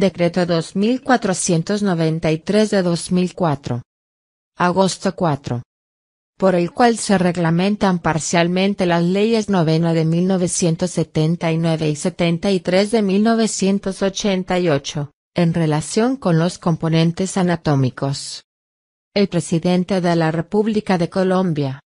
Decreto 2493 de 2004. Agosto 4. Por el cual se reglamentan parcialmente las leyes novena de 1979 y 73 de 1988, en relación con los componentes anatómicos. El presidente de la República de Colombia.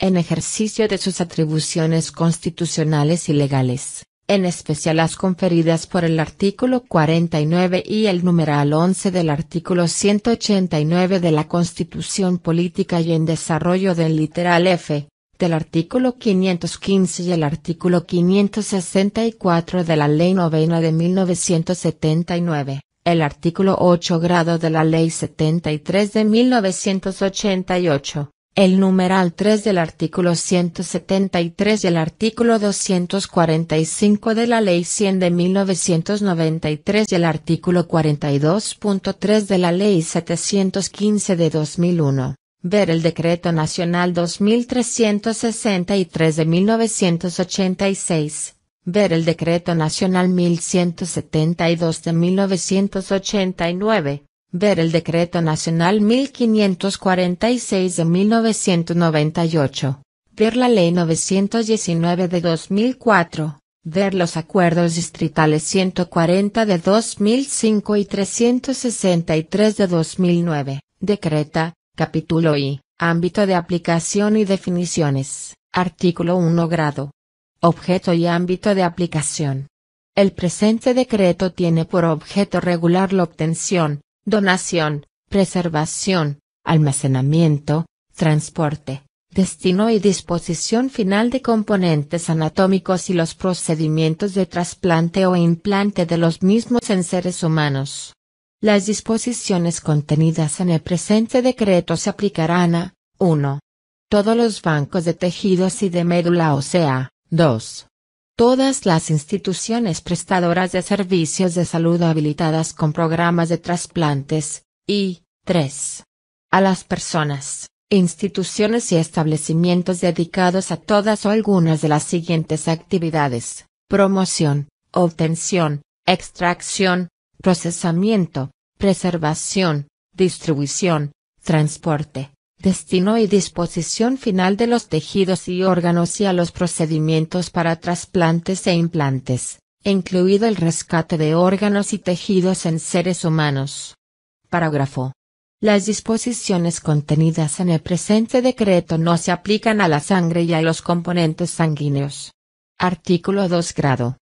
En ejercicio de sus atribuciones constitucionales y legales en especial las conferidas por el artículo 49 y el numeral 11 del artículo 189 de la Constitución Política y en desarrollo del literal F, del artículo 515 y el artículo 564 de la Ley Novena de 1979, el artículo 8 grado de la Ley 73 de 1988 el numeral 3 del artículo 173 y el artículo 245 de la Ley 100 de 1993 y el artículo 42.3 de la Ley 715 de 2001. Ver el Decreto Nacional 2363 de 1986. Ver el Decreto Nacional 1172 de 1989. Ver el Decreto Nacional 1546 de 1998. Ver la Ley 919 de 2004. Ver los acuerdos distritales 140 de 2005 y 363 de 2009. Decreta, capítulo I, ámbito de aplicación y definiciones, artículo 1 grado. Objeto y ámbito de aplicación. El presente decreto tiene por objeto regular la obtención, donación, preservación, almacenamiento, transporte, destino y disposición final de componentes anatómicos y los procedimientos de trasplante o implante de los mismos en seres humanos. Las disposiciones contenidas en el presente decreto se aplicarán a 1. Todos los bancos de tejidos y de médula ósea. 2. Todas las instituciones prestadoras de servicios de salud habilitadas con programas de trasplantes, y 3. A las personas, instituciones y establecimientos dedicados a todas o algunas de las siguientes actividades, promoción, obtención, extracción, procesamiento, preservación, distribución, transporte, destino y disposición final de los tejidos y órganos y a los procedimientos para trasplantes e implantes, incluido el rescate de órganos y tejidos en seres humanos. Parágrafo. Las disposiciones contenidas en el presente decreto no se aplican a la sangre y a los componentes sanguíneos. Artículo 2 grado.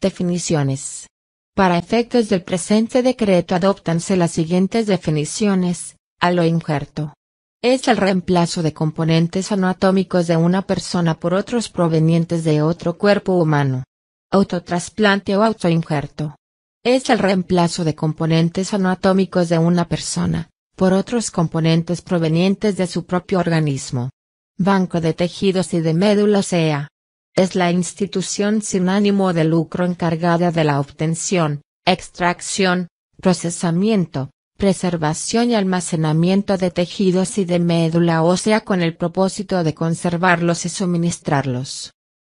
Definiciones. Para efectos del presente decreto adoptanse las siguientes definiciones, a lo injerto. Es el reemplazo de componentes anatómicos de una persona por otros provenientes de otro cuerpo humano. Autotrasplante o autoinjerto. Es el reemplazo de componentes anatómicos de una persona, por otros componentes provenientes de su propio organismo. Banco de tejidos y de médula sea. Es la institución sin ánimo de lucro encargada de la obtención, extracción, procesamiento, preservación y almacenamiento de tejidos y de médula ósea con el propósito de conservarlos y suministrarlos.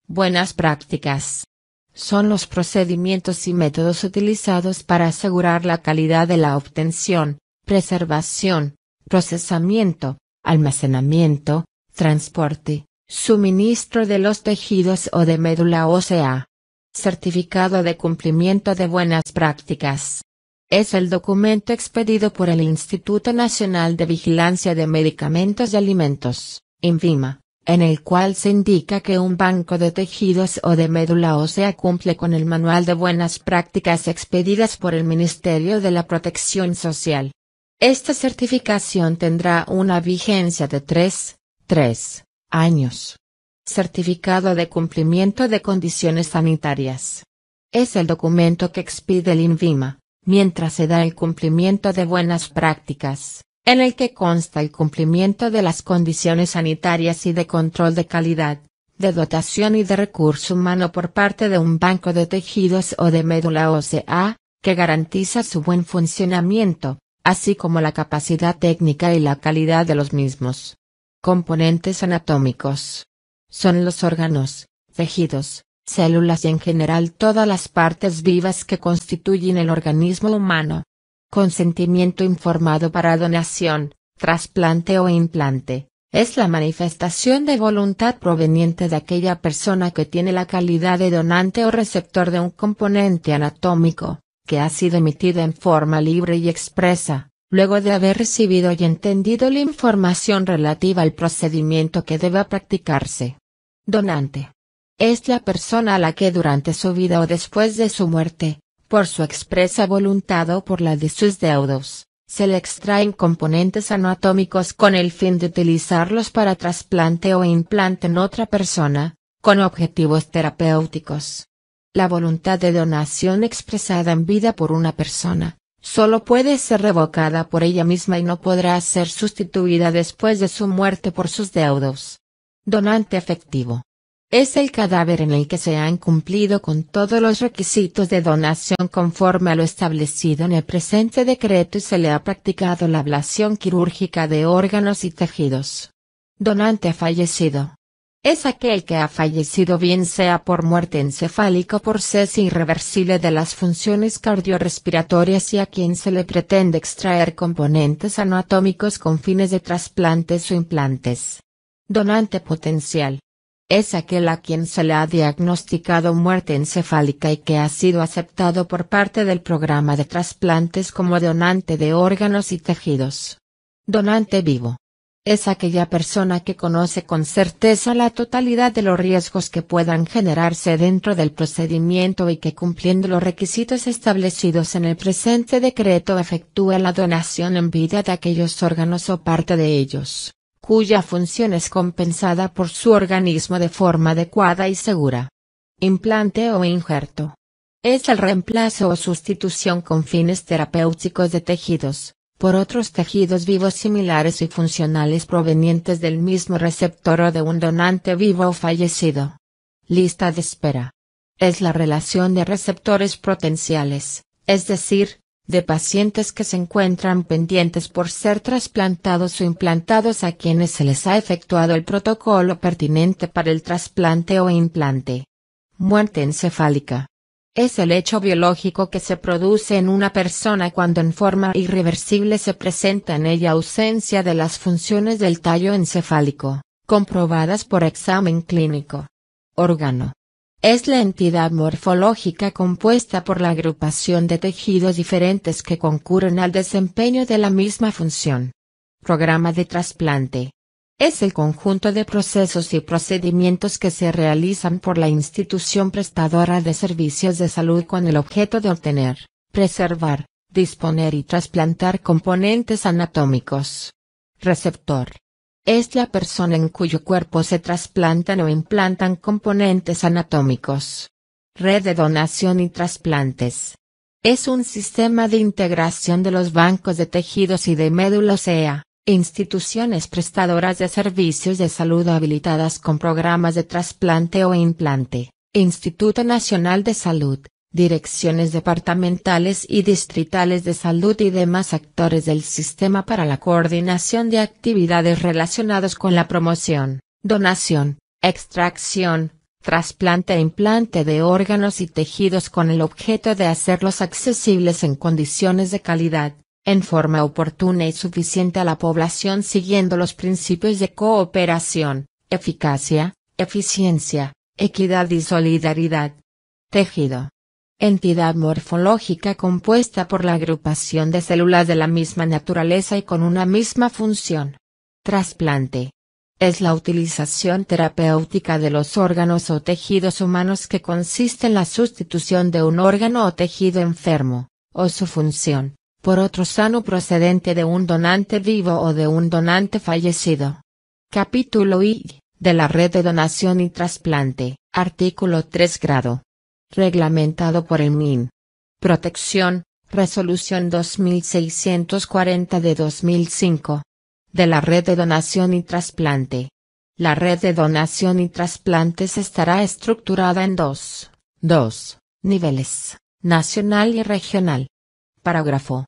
Buenas prácticas. Son los procedimientos y métodos utilizados para asegurar la calidad de la obtención, preservación, procesamiento, almacenamiento, transporte, suministro de los tejidos o de médula ósea. Certificado de cumplimiento de buenas prácticas. Es el documento expedido por el Instituto Nacional de Vigilancia de Medicamentos y Alimentos, INVIMA, en el cual se indica que un banco de tejidos o de médula ósea cumple con el Manual de Buenas Prácticas expedidas por el Ministerio de la Protección Social. Esta certificación tendrá una vigencia de 3, 3 años. Certificado de cumplimiento de condiciones sanitarias. Es el documento que expide el INVIMA mientras se da el cumplimiento de buenas prácticas, en el que consta el cumplimiento de las condiciones sanitarias y de control de calidad, de dotación y de recurso humano por parte de un banco de tejidos o de médula OCA, que garantiza su buen funcionamiento, así como la capacidad técnica y la calidad de los mismos. Componentes anatómicos. Son los órganos, tejidos, células y en general todas las partes vivas que constituyen el organismo humano. Consentimiento informado para donación, trasplante o implante, es la manifestación de voluntad proveniente de aquella persona que tiene la calidad de donante o receptor de un componente anatómico, que ha sido emitida en forma libre y expresa, luego de haber recibido y entendido la información relativa al procedimiento que deba practicarse. Donante. Es la persona a la que durante su vida o después de su muerte, por su expresa voluntad o por la de sus deudos, se le extraen componentes anatómicos con el fin de utilizarlos para trasplante o implante en otra persona, con objetivos terapéuticos. La voluntad de donación expresada en vida por una persona, solo puede ser revocada por ella misma y no podrá ser sustituida después de su muerte por sus deudos. Donante efectivo. Es el cadáver en el que se han cumplido con todos los requisitos de donación conforme a lo establecido en el presente decreto y se le ha practicado la ablación quirúrgica de órganos y tejidos. Donante fallecido. Es aquel que ha fallecido bien sea por muerte encefálica o por cese irreversible de las funciones cardiorrespiratorias y a quien se le pretende extraer componentes anatómicos con fines de trasplantes o implantes. Donante potencial es aquel a quien se le ha diagnosticado muerte encefálica y que ha sido aceptado por parte del programa de trasplantes como donante de órganos y tejidos. Donante vivo. Es aquella persona que conoce con certeza la totalidad de los riesgos que puedan generarse dentro del procedimiento y que cumpliendo los requisitos establecidos en el presente decreto efectúa la donación en vida de aquellos órganos o parte de ellos cuya función es compensada por su organismo de forma adecuada y segura. Implante o injerto. Es el reemplazo o sustitución con fines terapéuticos de tejidos, por otros tejidos vivos similares y funcionales provenientes del mismo receptor o de un donante vivo o fallecido. Lista de espera. Es la relación de receptores potenciales, es decir, de pacientes que se encuentran pendientes por ser trasplantados o implantados a quienes se les ha efectuado el protocolo pertinente para el trasplante o implante. Muerte encefálica. Es el hecho biológico que se produce en una persona cuando en forma irreversible se presenta en ella ausencia de las funciones del tallo encefálico, comprobadas por examen clínico. Órgano. Es la entidad morfológica compuesta por la agrupación de tejidos diferentes que concurren al desempeño de la misma función. Programa de trasplante. Es el conjunto de procesos y procedimientos que se realizan por la institución prestadora de servicios de salud con el objeto de obtener, preservar, disponer y trasplantar componentes anatómicos. Receptor es la persona en cuyo cuerpo se trasplantan o implantan componentes anatómicos. Red de donación y trasplantes. Es un sistema de integración de los bancos de tejidos y de médula e ósea, instituciones prestadoras de servicios de salud habilitadas con programas de trasplante o implante, Instituto Nacional de Salud, direcciones departamentales y distritales de salud y demás actores del sistema para la coordinación de actividades relacionadas con la promoción, donación, extracción, trasplante e implante de órganos y tejidos con el objeto de hacerlos accesibles en condiciones de calidad, en forma oportuna y suficiente a la población siguiendo los principios de cooperación, eficacia, eficiencia, equidad y solidaridad. Tejido entidad morfológica compuesta por la agrupación de células de la misma naturaleza y con una misma función. Trasplante. Es la utilización terapéutica de los órganos o tejidos humanos que consiste en la sustitución de un órgano o tejido enfermo, o su función, por otro sano procedente de un donante vivo o de un donante fallecido. Capítulo I. De la red de donación y trasplante, artículo 3 grado reglamentado por el MIN. Protección, Resolución 2640 de 2005. De la Red de Donación y Trasplante. La red de donación y trasplantes estará estructurada en dos, dos niveles, nacional y regional. Parágrafo.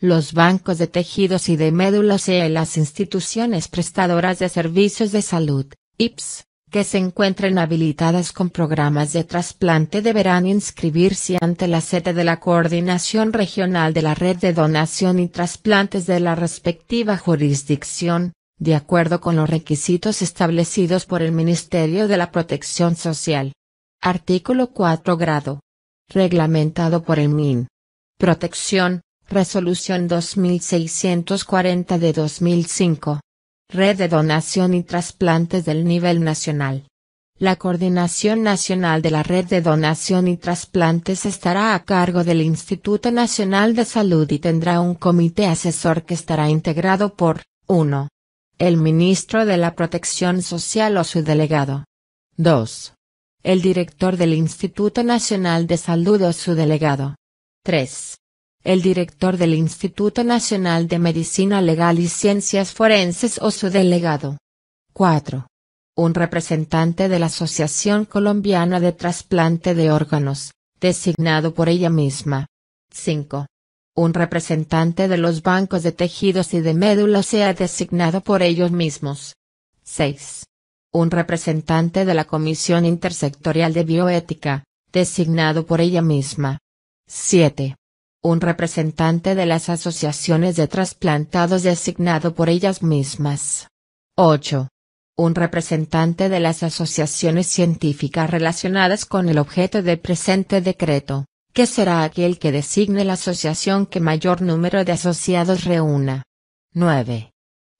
Los bancos de tejidos y de médulos y las instituciones prestadoras de servicios de salud, IPS, que se encuentren habilitadas con programas de trasplante deberán inscribirse ante la sede de la Coordinación Regional de la Red de Donación y Trasplantes de la respectiva jurisdicción, de acuerdo con los requisitos establecidos por el Ministerio de la Protección Social. Artículo 4 grado. Reglamentado por el MIN. Protección, Resolución 2640 de 2005. Red de Donación y Trasplantes del nivel nacional. La coordinación nacional de la Red de Donación y Trasplantes estará a cargo del Instituto Nacional de Salud y tendrá un comité asesor que estará integrado por 1. El ministro de la Protección Social o su delegado. 2. El director del Instituto Nacional de Salud o su delegado. 3. El director del Instituto Nacional de Medicina Legal y Ciencias Forenses o su delegado. 4. Un representante de la Asociación Colombiana de Trasplante de Órganos, designado por ella misma. 5. Un representante de los bancos de tejidos y de médula sea designado por ellos mismos. 6. Un representante de la Comisión Intersectorial de Bioética, designado por ella misma. 7 un representante de las asociaciones de trasplantados designado por ellas mismas. 8. Un representante de las asociaciones científicas relacionadas con el objeto del presente decreto, que será aquel que designe la asociación que mayor número de asociados reúna. 9.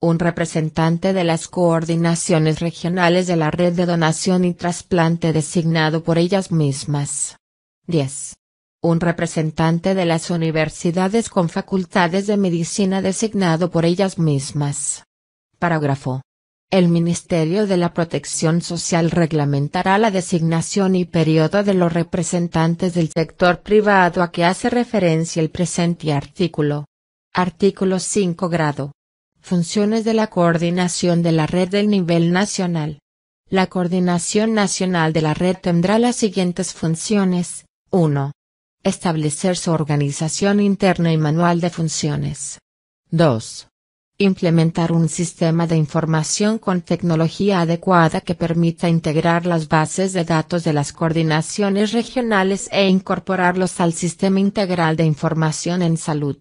Un representante de las coordinaciones regionales de la red de donación y trasplante designado por ellas mismas. 10 un representante de las universidades con facultades de medicina designado por ellas mismas. Parágrafo. El Ministerio de la Protección Social reglamentará la designación y periodo de los representantes del sector privado a que hace referencia el presente artículo. Artículo 5 grado. Funciones de la coordinación de la red del nivel nacional. La coordinación nacional de la red tendrá las siguientes funciones. 1. Establecer su organización interna y manual de funciones. 2. Implementar un sistema de información con tecnología adecuada que permita integrar las bases de datos de las coordinaciones regionales e incorporarlos al sistema integral de información en salud.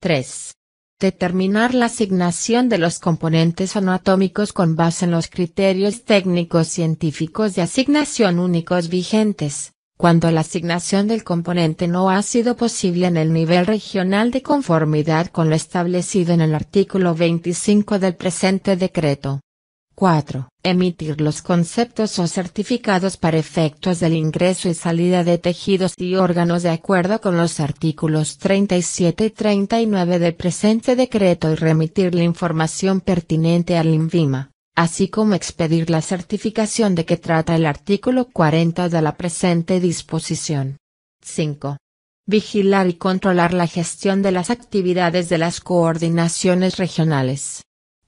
3. Determinar la asignación de los componentes anatómicos con base en los criterios técnicos científicos de asignación únicos vigentes cuando la asignación del componente no ha sido posible en el nivel regional de conformidad con lo establecido en el artículo 25 del presente decreto. 4. Emitir los conceptos o certificados para efectos del ingreso y salida de tejidos y órganos de acuerdo con los artículos 37 y 39 del presente decreto y remitir la información pertinente al INVIMA así como expedir la certificación de que trata el artículo 40 de la presente disposición. 5. Vigilar y controlar la gestión de las actividades de las coordinaciones regionales.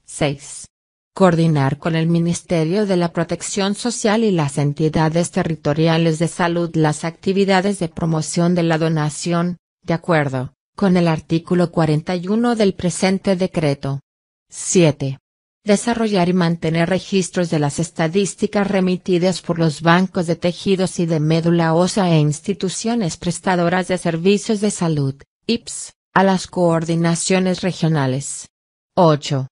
6. Coordinar con el Ministerio de la Protección Social y las entidades territoriales de salud las actividades de promoción de la donación, de acuerdo, con el artículo 41 del presente decreto. 7 desarrollar y mantener registros de las estadísticas remitidas por los bancos de tejidos y de médula ósea e instituciones prestadoras de servicios de salud, IPS, a las coordinaciones regionales. 8.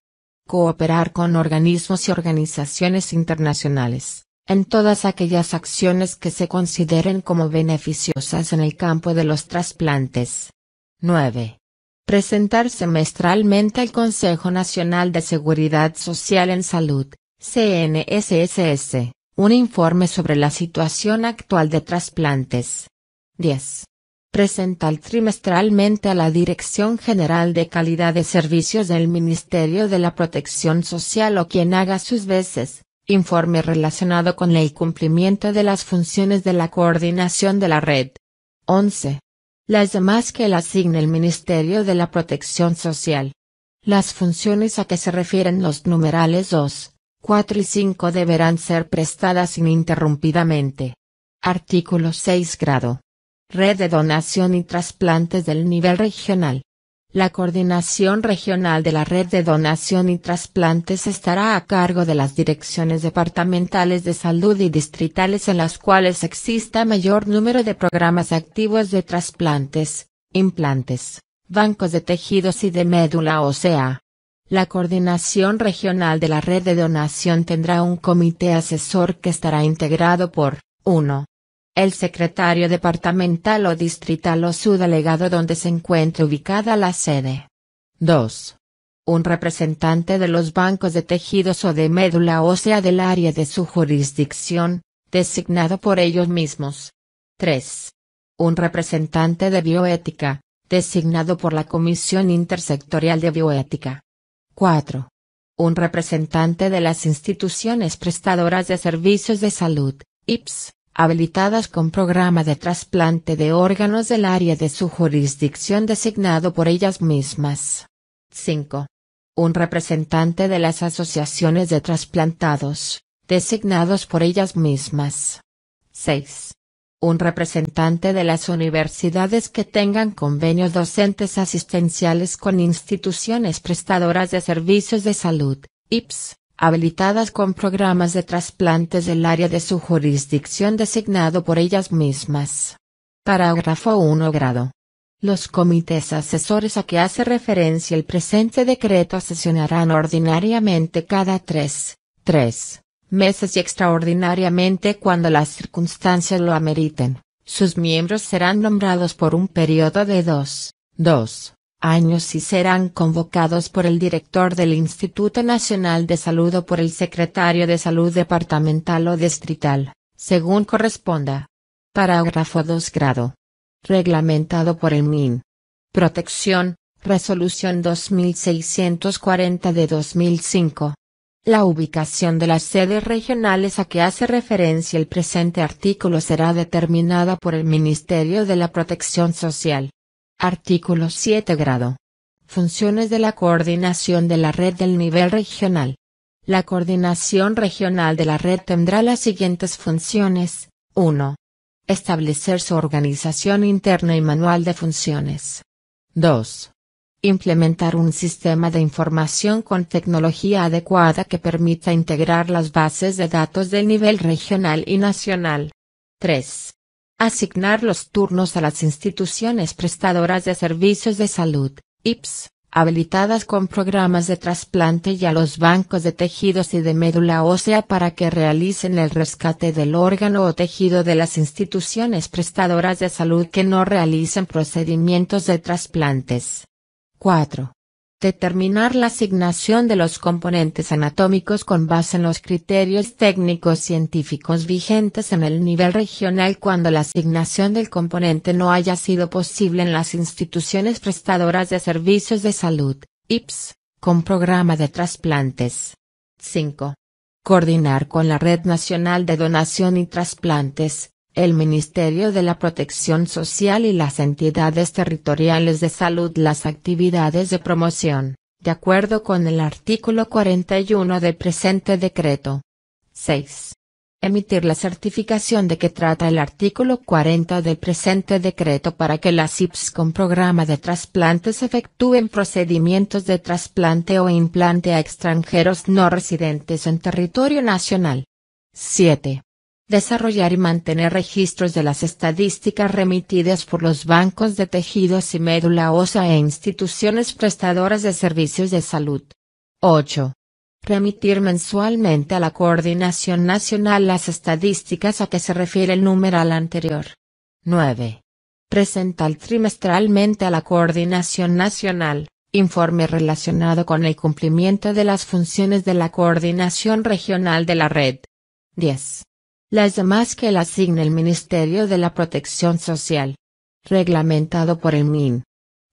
Cooperar con organismos y organizaciones internacionales, en todas aquellas acciones que se consideren como beneficiosas en el campo de los trasplantes. 9 presentar semestralmente al Consejo Nacional de Seguridad Social en Salud, CNSSS, un informe sobre la situación actual de trasplantes. 10. Presentar trimestralmente a la Dirección General de Calidad de Servicios del Ministerio de la Protección Social o quien haga sus veces, informe relacionado con el cumplimiento de las funciones de la coordinación de la red. 11 las demás que le asigne el Ministerio de la Protección Social. Las funciones a que se refieren los numerales 2, 4 y 5 deberán ser prestadas ininterrumpidamente. Artículo 6 grado. Red de donación y trasplantes del nivel regional. La coordinación regional de la red de donación y trasplantes estará a cargo de las direcciones departamentales de salud y distritales en las cuales exista mayor número de programas activos de trasplantes, implantes, bancos de tejidos y de médula o sea, La coordinación regional de la red de donación tendrá un comité asesor que estará integrado por 1 el secretario departamental o distrital o su delegado donde se encuentre ubicada la sede. 2. Un representante de los bancos de tejidos o de médula ósea del área de su jurisdicción, designado por ellos mismos. 3. Un representante de bioética, designado por la Comisión Intersectorial de Bioética. 4. Un representante de las instituciones prestadoras de servicios de salud, IPS, habilitadas con programa de trasplante de órganos del área de su jurisdicción designado por ellas mismas. 5. Un representante de las asociaciones de trasplantados, designados por ellas mismas. 6. Un representante de las universidades que tengan convenios docentes asistenciales con instituciones prestadoras de servicios de salud, IPS, habilitadas con programas de trasplantes del área de su jurisdicción designado por ellas mismas. Parágrafo 1 grado. Los comités asesores a que hace referencia el presente decreto sesionarán ordinariamente cada tres, tres meses y extraordinariamente cuando las circunstancias lo ameriten. Sus miembros serán nombrados por un periodo de dos, dos años y serán convocados por el director del Instituto Nacional de Salud o por el secretario de Salud departamental o distrital, según corresponda. Parágrafo 2 grado. Reglamentado por el MIN. Protección, Resolución 2640 de 2005. La ubicación de las sedes regionales a que hace referencia el presente artículo será determinada por el Ministerio de la Protección Social Artículo 7 grado. Funciones de la coordinación de la red del nivel regional. La coordinación regional de la red tendrá las siguientes funciones. 1. Establecer su organización interna y manual de funciones. 2. Implementar un sistema de información con tecnología adecuada que permita integrar las bases de datos del nivel regional y nacional. 3. Asignar los turnos a las instituciones prestadoras de servicios de salud, IPS, habilitadas con programas de trasplante y a los bancos de tejidos y de médula ósea para que realicen el rescate del órgano o tejido de las instituciones prestadoras de salud que no realicen procedimientos de trasplantes. 4. Determinar la asignación de los componentes anatómicos con base en los criterios técnicos científicos vigentes en el nivel regional cuando la asignación del componente no haya sido posible en las instituciones prestadoras de servicios de salud, IPS, con programa de trasplantes. 5. Coordinar con la Red Nacional de Donación y Trasplantes, el Ministerio de la Protección Social y las entidades territoriales de salud las actividades de promoción, de acuerdo con el artículo 41 del presente decreto. 6. Emitir la certificación de que trata el artículo 40 del presente decreto para que las IPS con programa de trasplantes efectúen procedimientos de trasplante o implante a extranjeros no residentes en territorio nacional. 7 desarrollar y mantener registros de las estadísticas remitidas por los bancos de tejidos y médula ósea e instituciones prestadoras de servicios de salud. 8. Remitir mensualmente a la Coordinación Nacional las estadísticas a que se refiere el numeral anterior. 9. Presentar trimestralmente a la Coordinación Nacional, informe relacionado con el cumplimiento de las funciones de la Coordinación Regional de la Red. 10 las demás que le asigne el Ministerio de la Protección Social. Reglamentado por el MIN.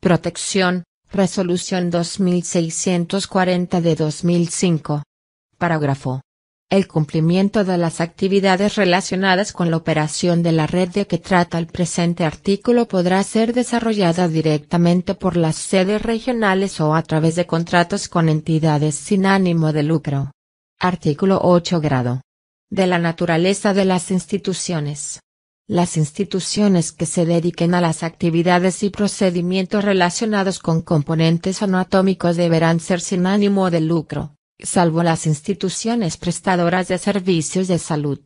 Protección, Resolución 2640 de 2005. Parágrafo. El cumplimiento de las actividades relacionadas con la operación de la red de que trata el presente artículo podrá ser desarrollada directamente por las sedes regionales o a través de contratos con entidades sin ánimo de lucro. Artículo 8 grado de la naturaleza de las instituciones. Las instituciones que se dediquen a las actividades y procedimientos relacionados con componentes anatómicos deberán ser sin ánimo de lucro, salvo las instituciones prestadoras de servicios de salud.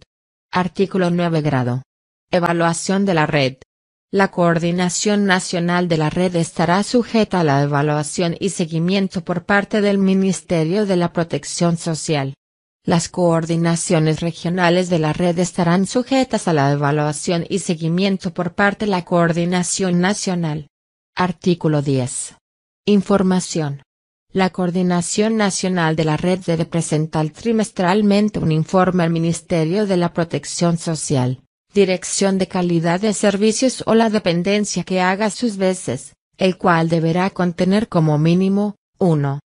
Artículo 9 grado. Evaluación de la red. La coordinación nacional de la red estará sujeta a la evaluación y seguimiento por parte del Ministerio de la Protección Social. Las coordinaciones regionales de la red estarán sujetas a la evaluación y seguimiento por parte de la Coordinación Nacional. Artículo 10. Información. La Coordinación Nacional de la Red debe presentar trimestralmente un informe al Ministerio de la Protección Social, Dirección de Calidad de Servicios o la dependencia que haga sus veces, el cual deberá contener como mínimo, 1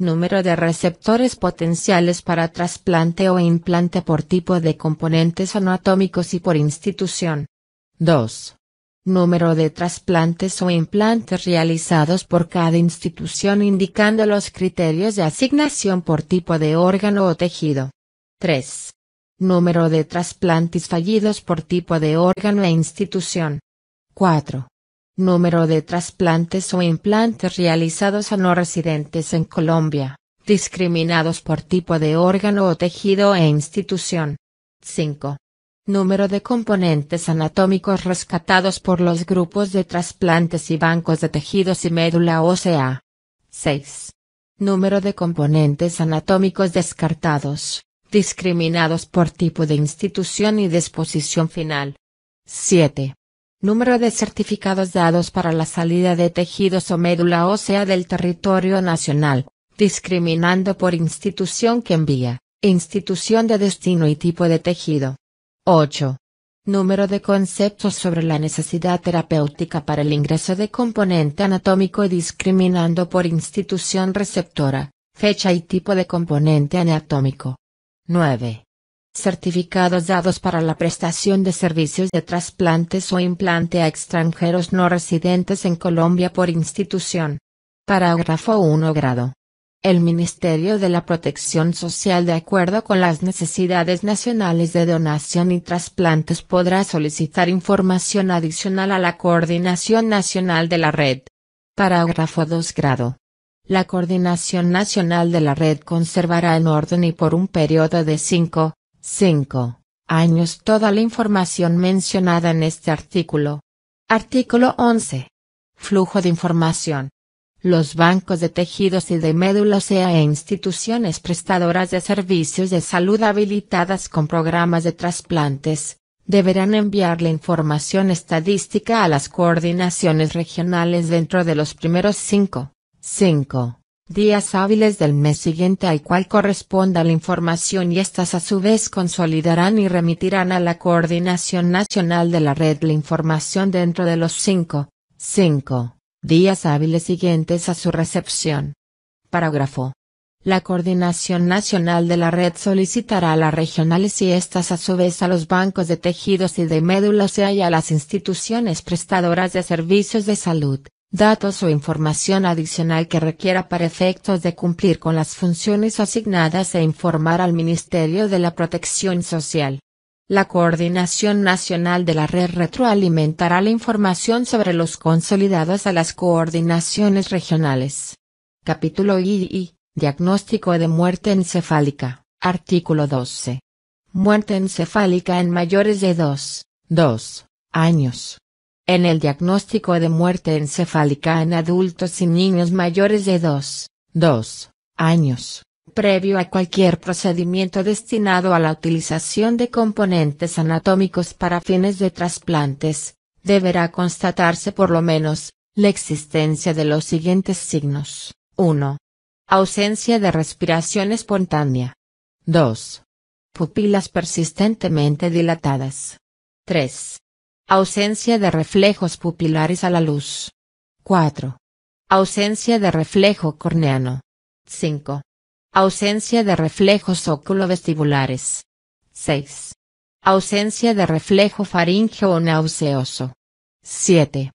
Número de receptores potenciales para trasplante o implante por tipo de componentes anatómicos y por institución. 2. Número de trasplantes o implantes realizados por cada institución indicando los criterios de asignación por tipo de órgano o tejido. 3. Número de trasplantes fallidos por tipo de órgano e institución. 4 número de trasplantes o implantes realizados a no residentes en Colombia, discriminados por tipo de órgano o tejido e institución. 5. Número de componentes anatómicos rescatados por los grupos de trasplantes y bancos de tejidos y médula ósea. 6. Número de componentes anatómicos descartados, discriminados por tipo de institución y disposición final. 7. Número de certificados dados para la salida de tejidos o médula ósea del territorio nacional, discriminando por institución que envía, institución de destino y tipo de tejido. 8. Número de conceptos sobre la necesidad terapéutica para el ingreso de componente anatómico y discriminando por institución receptora, fecha y tipo de componente anatómico. 9 certificados dados para la prestación de servicios de trasplantes o implante a extranjeros no residentes en Colombia por institución. Parágrafo 1 grado. El Ministerio de la Protección Social de acuerdo con las necesidades nacionales de donación y trasplantes podrá solicitar información adicional a la Coordinación Nacional de la Red. Parágrafo 2 grado. La Coordinación Nacional de la Red conservará en orden y por un periodo de 5, 5. Años Toda la información mencionada en este artículo. Artículo 11. Flujo de información. Los bancos de tejidos y de médulos sea e instituciones prestadoras de servicios de salud habilitadas con programas de trasplantes, deberán enviar la información estadística a las coordinaciones regionales dentro de los primeros 5. 5 días hábiles del mes siguiente al cual corresponda la información y estas a su vez consolidarán y remitirán a la Coordinación Nacional de la Red la información dentro de los cinco, 5 días hábiles siguientes a su recepción. Parágrafo. La Coordinación Nacional de la Red solicitará a las regionales y estas a su vez a los bancos de tejidos y de médula y a las instituciones prestadoras de servicios de salud, datos o información adicional que requiera para efectos de cumplir con las funciones asignadas e informar al Ministerio de la Protección Social. La Coordinación Nacional de la Red retroalimentará la información sobre los consolidados a las coordinaciones regionales. Capítulo II. Diagnóstico de muerte encefálica. Artículo 12. Muerte encefálica en mayores de 2, 2 años. En el diagnóstico de muerte encefálica en adultos y niños mayores de 2, 2 años, previo a cualquier procedimiento destinado a la utilización de componentes anatómicos para fines de trasplantes, deberá constatarse por lo menos, la existencia de los siguientes signos. 1. Ausencia de respiración espontánea. 2. Pupilas persistentemente dilatadas. 3. Ausencia de reflejos pupilares a la luz. 4. Ausencia de reflejo corneano. 5. Ausencia de reflejos oculovestibulares. 6. Ausencia de reflejo faríngeo o nauseoso. 7.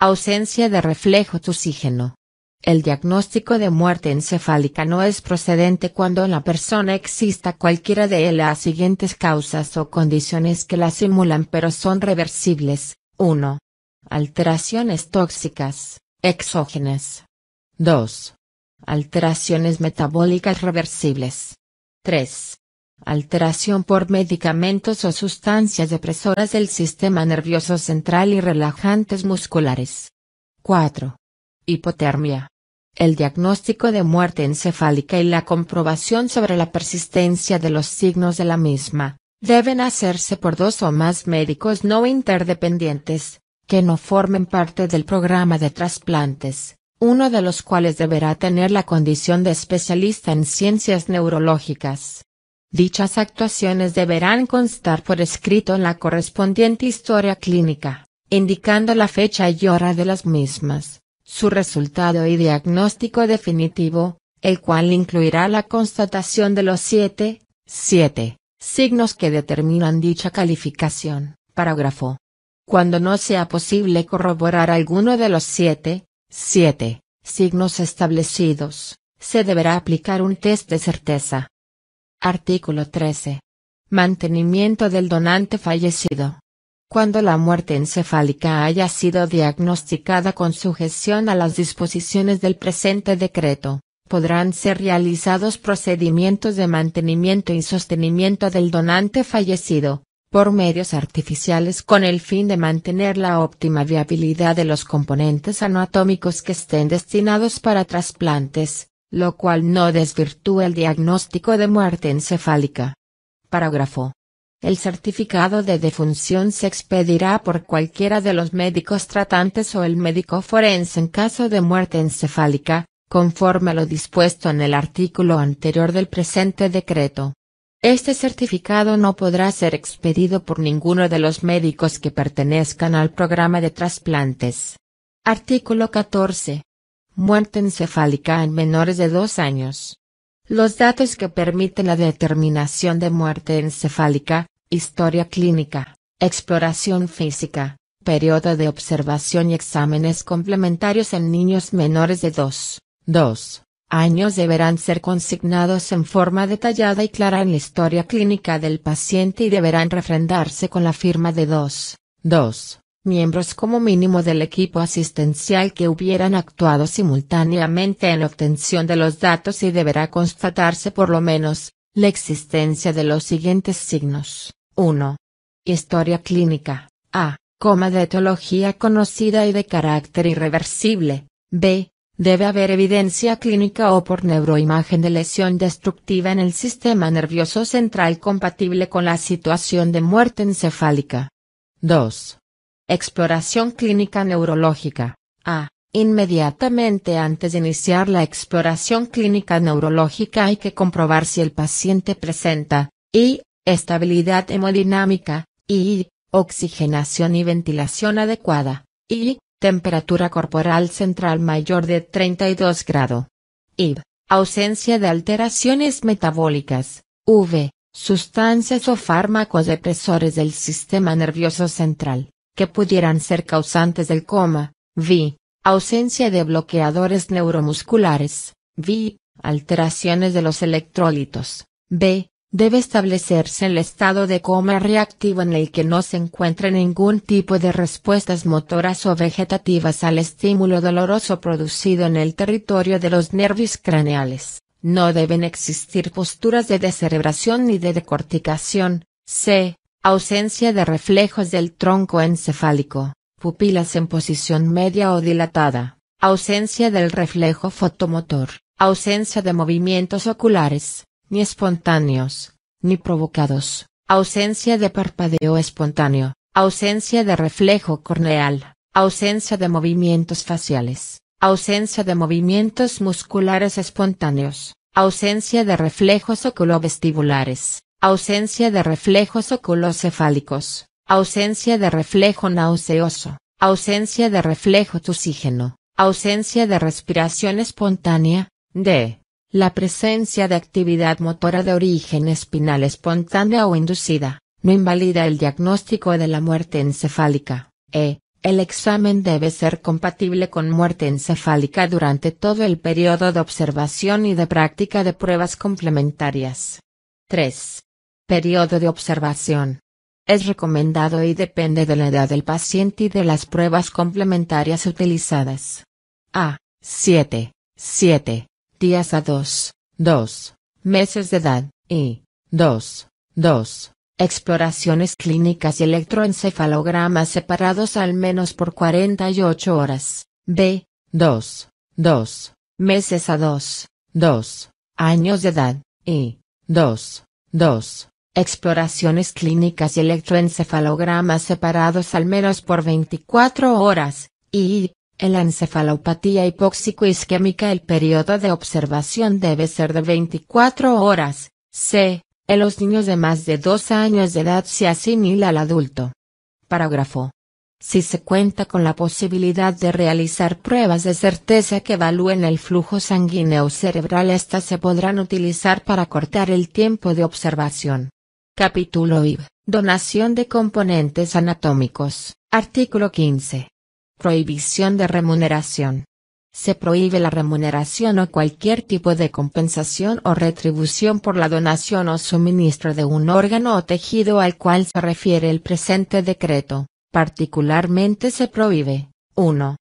Ausencia de reflejo tusígeno. El diagnóstico de muerte encefálica no es procedente cuando en la persona exista cualquiera de las siguientes causas o condiciones que la simulan pero son reversibles. 1. Alteraciones tóxicas, exógenas. 2. Alteraciones metabólicas reversibles. 3. Alteración por medicamentos o sustancias depresoras del sistema nervioso central y relajantes musculares. 4 hipotermia. El diagnóstico de muerte encefálica y la comprobación sobre la persistencia de los signos de la misma, deben hacerse por dos o más médicos no interdependientes, que no formen parte del programa de trasplantes, uno de los cuales deberá tener la condición de especialista en ciencias neurológicas. Dichas actuaciones deberán constar por escrito en la correspondiente historia clínica, indicando la fecha y hora de las mismas, su resultado y diagnóstico definitivo, el cual incluirá la constatación de los siete, siete, signos que determinan dicha calificación, parágrafo. Cuando no sea posible corroborar alguno de los siete, siete, signos establecidos, se deberá aplicar un test de certeza. Artículo 13. Mantenimiento del donante fallecido. Cuando la muerte encefálica haya sido diagnosticada con sujeción a las disposiciones del presente decreto, podrán ser realizados procedimientos de mantenimiento y sostenimiento del donante fallecido, por medios artificiales con el fin de mantener la óptima viabilidad de los componentes anatómicos que estén destinados para trasplantes, lo cual no desvirtúa el diagnóstico de muerte encefálica. Parágrafo el certificado de defunción se expedirá por cualquiera de los médicos tratantes o el médico forense en caso de muerte encefálica, conforme a lo dispuesto en el artículo anterior del presente decreto. Este certificado no podrá ser expedido por ninguno de los médicos que pertenezcan al programa de trasplantes. Artículo 14. Muerte encefálica en menores de dos años. Los datos que permiten la determinación de muerte encefálica, historia clínica, exploración física, periodo de observación y exámenes complementarios en niños menores de 2, 2 años deberán ser consignados en forma detallada y clara en la historia clínica del paciente y deberán refrendarse con la firma de 2, 2 miembros como mínimo del equipo asistencial que hubieran actuado simultáneamente en obtención de los datos y deberá constatarse por lo menos, la existencia de los siguientes signos. 1. Historia clínica, A, coma de etología conocida y de carácter irreversible, B, Debe haber evidencia clínica o por neuroimagen de lesión destructiva en el sistema nervioso central compatible con la situación de muerte encefálica. 2. Exploración clínica neurológica. A. Inmediatamente antes de iniciar la exploración clínica neurológica hay que comprobar si el paciente presenta I. Estabilidad hemodinámica, I. Oxigenación y ventilación adecuada, I. Temperatura corporal central mayor de 32 grados. I. Ausencia de alteraciones metabólicas, V. Sustancias o fármacos depresores del sistema nervioso central que pudieran ser causantes del coma, vi, ausencia de bloqueadores neuromusculares, vi, alteraciones de los electrolitos, b, debe establecerse el estado de coma reactivo en el que no se encuentre ningún tipo de respuestas motoras o vegetativas al estímulo doloroso producido en el territorio de los nervios craneales. No deben existir posturas de descerebración ni de decorticación. C. Ausencia de reflejos del tronco encefálico, pupilas en posición media o dilatada, ausencia del reflejo fotomotor, ausencia de movimientos oculares, ni espontáneos, ni provocados, ausencia de parpadeo espontáneo, ausencia de reflejo corneal, ausencia de movimientos faciales, ausencia de movimientos musculares espontáneos, ausencia de reflejos oculovestibulares, ausencia de reflejos oculocefálicos, ausencia de reflejo nauseoso, ausencia de reflejo tusígeno, ausencia de respiración espontánea, d. La presencia de actividad motora de origen espinal espontánea o inducida, no invalida el diagnóstico de la muerte encefálica, e. El examen debe ser compatible con muerte encefálica durante todo el periodo de observación y de práctica de pruebas complementarias. 3. Periodo de observación. Es recomendado y depende de la edad del paciente y de las pruebas complementarias utilizadas. A. 7, 7 días a 2, 2 meses de edad y 2, 2 exploraciones clínicas y electroencefalogramas separados al menos por 48 horas. B. 2, 2 meses a 2, 2 años de edad y 2, 2 exploraciones clínicas y electroencefalogramas separados al menos por 24 horas, y, en la encefalopatía hipóxico-isquémica el periodo de observación debe ser de 24 horas, c. En los niños de más de 2 años de edad se asimila al adulto. Parágrafo. Si se cuenta con la posibilidad de realizar pruebas de certeza que evalúen el flujo sanguíneo cerebral, estas se podrán utilizar para cortar el tiempo de observación. Capítulo IV. Donación de componentes anatómicos. Artículo 15. Prohibición de remuneración. Se prohíbe la remuneración o cualquier tipo de compensación o retribución por la donación o suministro de un órgano o tejido al cual se refiere el presente decreto. Particularmente se prohíbe 1.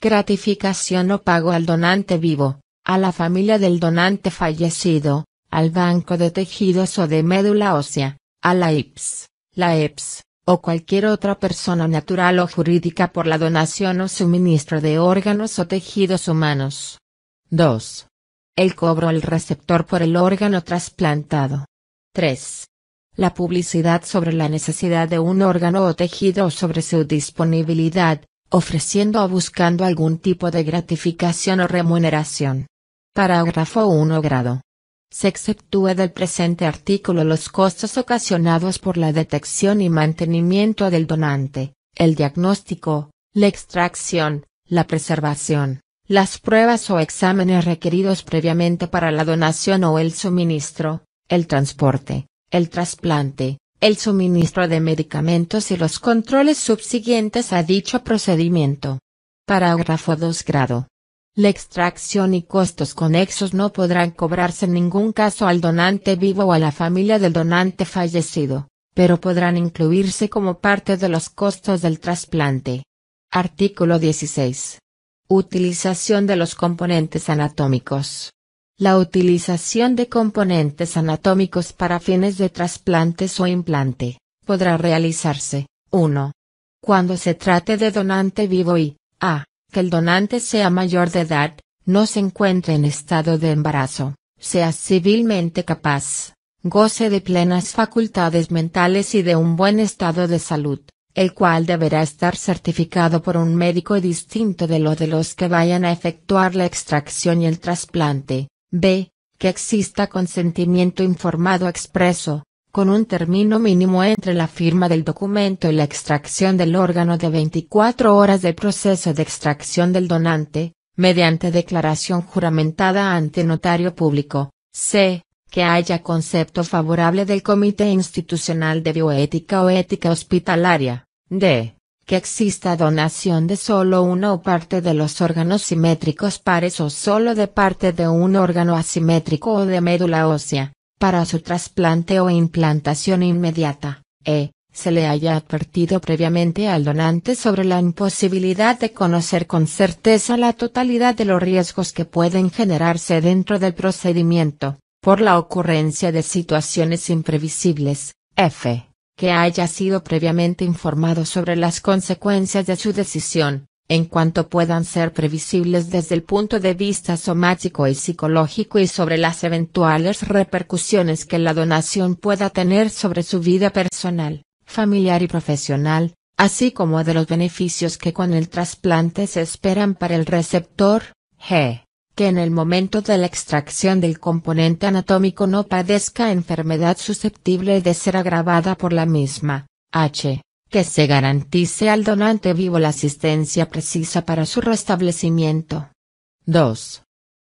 Gratificación o pago al donante vivo, a la familia del donante fallecido, al banco de tejidos o de médula ósea, a la IPS, la EPS, o cualquier otra persona natural o jurídica por la donación o suministro de órganos o tejidos humanos. 2. El cobro al receptor por el órgano trasplantado. 3. La publicidad sobre la necesidad de un órgano o tejido o sobre su disponibilidad, ofreciendo o buscando algún tipo de gratificación o remuneración. Parágrafo 1 grado. Se exceptúa del presente artículo los costos ocasionados por la detección y mantenimiento del donante, el diagnóstico, la extracción, la preservación, las pruebas o exámenes requeridos previamente para la donación o el suministro, el transporte, el trasplante, el suministro de medicamentos y los controles subsiguientes a dicho procedimiento. Parágrafo 2 grado. La extracción y costos conexos no podrán cobrarse en ningún caso al donante vivo o a la familia del donante fallecido, pero podrán incluirse como parte de los costos del trasplante. Artículo 16. Utilización de los componentes anatómicos. La utilización de componentes anatómicos para fines de trasplantes o implante, podrá realizarse, 1. Cuando se trate de donante vivo y, a que el donante sea mayor de edad, no se encuentre en estado de embarazo, sea civilmente capaz, goce de plenas facultades mentales y de un buen estado de salud, el cual deberá estar certificado por un médico distinto de lo de los que vayan a efectuar la extracción y el trasplante. B. Que exista consentimiento informado expreso, con un término mínimo entre la firma del documento y la extracción del órgano de 24 horas del proceso de extracción del donante, mediante declaración juramentada ante notario público, c. que haya concepto favorable del Comité Institucional de Bioética o Ética Hospitalaria, d. que exista donación de solo una o parte de los órganos simétricos pares o solo de parte de un órgano asimétrico o de médula ósea para su trasplante o implantación inmediata, e, se le haya advertido previamente al donante sobre la imposibilidad de conocer con certeza la totalidad de los riesgos que pueden generarse dentro del procedimiento, por la ocurrencia de situaciones imprevisibles, f, que haya sido previamente informado sobre las consecuencias de su decisión, en cuanto puedan ser previsibles desde el punto de vista somático y psicológico y sobre las eventuales repercusiones que la donación pueda tener sobre su vida personal, familiar y profesional, así como de los beneficios que con el trasplante se esperan para el receptor, g. que en el momento de la extracción del componente anatómico no padezca enfermedad susceptible de ser agravada por la misma, h que se garantice al donante vivo la asistencia precisa para su restablecimiento. 2.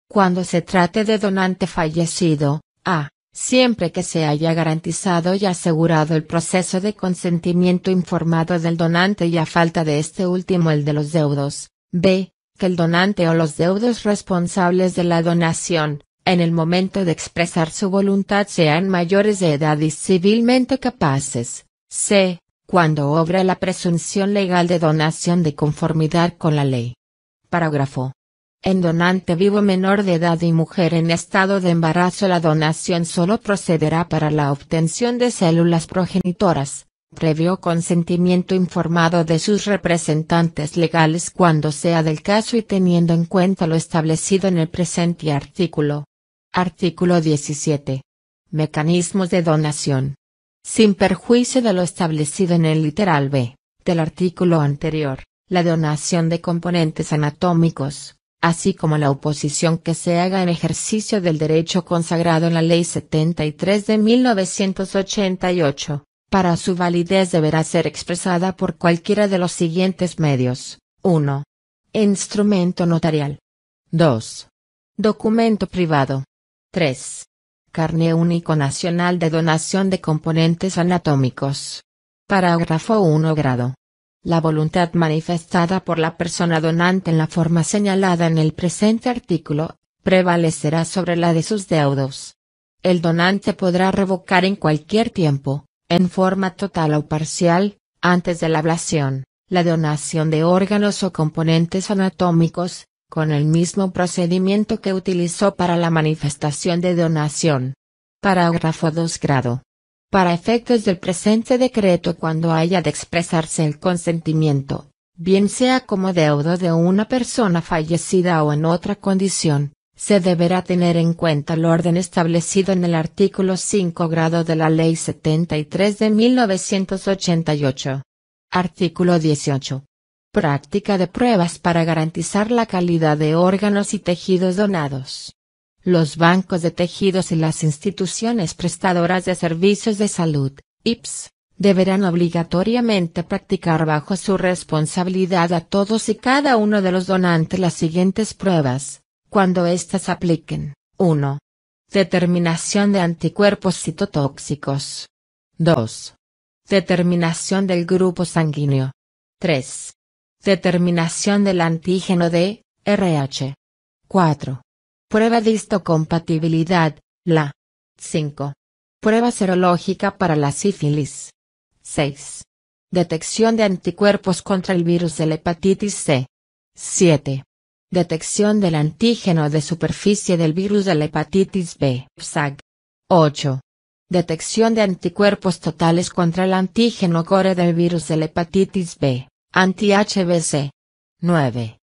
Cuando se trate de donante fallecido, a. Siempre que se haya garantizado y asegurado el proceso de consentimiento informado del donante y a falta de este último el de los deudos. b. Que el donante o los deudos responsables de la donación, en el momento de expresar su voluntad sean mayores de edad y civilmente capaces. c cuando obra la presunción legal de donación de conformidad con la ley. Parágrafo. En donante vivo menor de edad y mujer en estado de embarazo la donación solo procederá para la obtención de células progenitoras, previo consentimiento informado de sus representantes legales cuando sea del caso y teniendo en cuenta lo establecido en el presente artículo. Artículo 17. Mecanismos de donación. Sin perjuicio de lo establecido en el literal B, del artículo anterior, la donación de componentes anatómicos, así como la oposición que se haga en ejercicio del derecho consagrado en la Ley 73 de 1988, para su validez deberá ser expresada por cualquiera de los siguientes medios. 1. Instrumento notarial. 2. Documento privado. 3. Carne único nacional de donación de componentes anatómicos. Parágrafo 1 grado. La voluntad manifestada por la persona donante en la forma señalada en el presente artículo, prevalecerá sobre la de sus deudos. El donante podrá revocar en cualquier tiempo, en forma total o parcial, antes de la ablación, la donación de órganos o componentes anatómicos, con el mismo procedimiento que utilizó para la manifestación de donación. Parágrafo 2 grado. Para efectos del presente decreto cuando haya de expresarse el consentimiento, bien sea como deudo de una persona fallecida o en otra condición, se deberá tener en cuenta el orden establecido en el artículo 5 grado de la Ley 73 de 1988. Artículo 18. Práctica de pruebas para garantizar la calidad de órganos y tejidos donados. Los bancos de tejidos y las instituciones prestadoras de servicios de salud, IPS, deberán obligatoriamente practicar bajo su responsabilidad a todos y cada uno de los donantes las siguientes pruebas, cuando éstas apliquen. 1. Determinación de anticuerpos citotóxicos. 2. Determinación del grupo sanguíneo. 3. Determinación del antígeno de RH. 4. Prueba de histocompatibilidad, la 5. Prueba serológica para la sífilis. 6. Detección de anticuerpos contra el virus de la hepatitis C. 7. Detección del antígeno de superficie del virus de la hepatitis B. PSAG. 8. Detección de anticuerpos totales contra el antígeno core del virus de la hepatitis B. Anti-HBC. 9.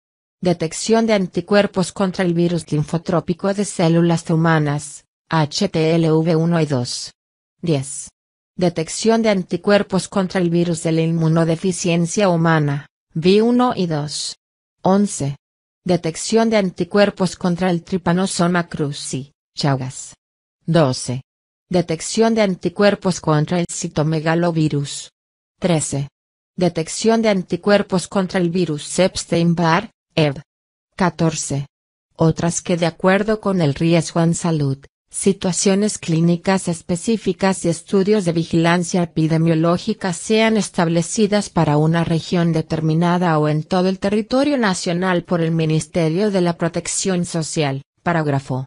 Detección de anticuerpos contra el virus linfotrópico de células humanas, HTLV1 y 2. 10. Detección de anticuerpos contra el virus de la inmunodeficiencia humana, V1 y 2. 11. Detección de anticuerpos contra el tripanosoma cruzi, Chagas. 12. Detección de anticuerpos contra el citomegalovirus. 13. Detección de anticuerpos contra el virus Epstein-Barr, EB. 14. Otras que de acuerdo con el riesgo en salud, situaciones clínicas específicas y estudios de vigilancia epidemiológica sean establecidas para una región determinada o en todo el territorio nacional por el Ministerio de la Protección Social, parágrafo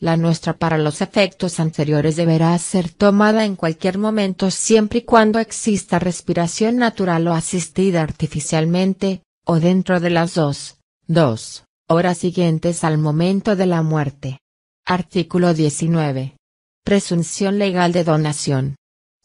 la nuestra para los efectos anteriores deberá ser tomada en cualquier momento siempre y cuando exista respiración natural o asistida artificialmente, o dentro de las dos, dos, horas siguientes al momento de la muerte. Artículo 19. Presunción legal de donación.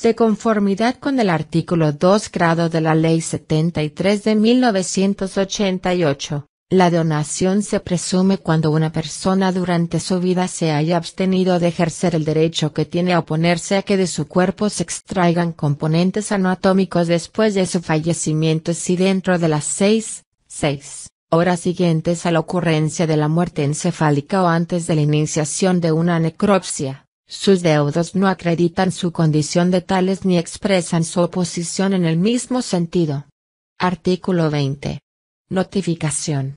De conformidad con el artículo 2 grado de la Ley 73 de 1988, la donación se presume cuando una persona durante su vida se haya abstenido de ejercer el derecho que tiene a oponerse a que de su cuerpo se extraigan componentes anatómicos después de su fallecimiento si dentro de las seis, seis, horas siguientes a la ocurrencia de la muerte encefálica o antes de la iniciación de una necropsia. Sus deudos no acreditan su condición de tales ni expresan su oposición en el mismo sentido. Artículo 20. Notificación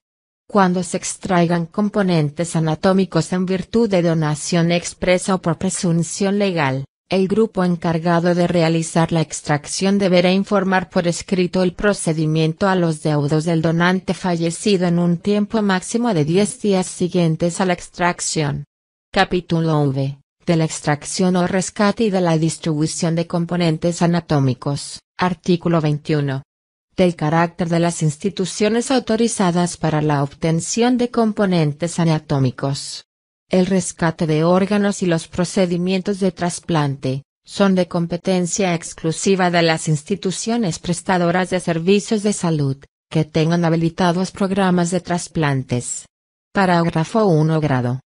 cuando se extraigan componentes anatómicos en virtud de donación expresa o por presunción legal, el grupo encargado de realizar la extracción deberá informar por escrito el procedimiento a los deudos del donante fallecido en un tiempo máximo de 10 días siguientes a la extracción. Capítulo V. De la extracción o rescate y de la distribución de componentes anatómicos. Artículo 21 del carácter de las instituciones autorizadas para la obtención de componentes anatómicos. El rescate de órganos y los procedimientos de trasplante, son de competencia exclusiva de las instituciones prestadoras de servicios de salud, que tengan habilitados programas de trasplantes. Parágrafo 1 grado.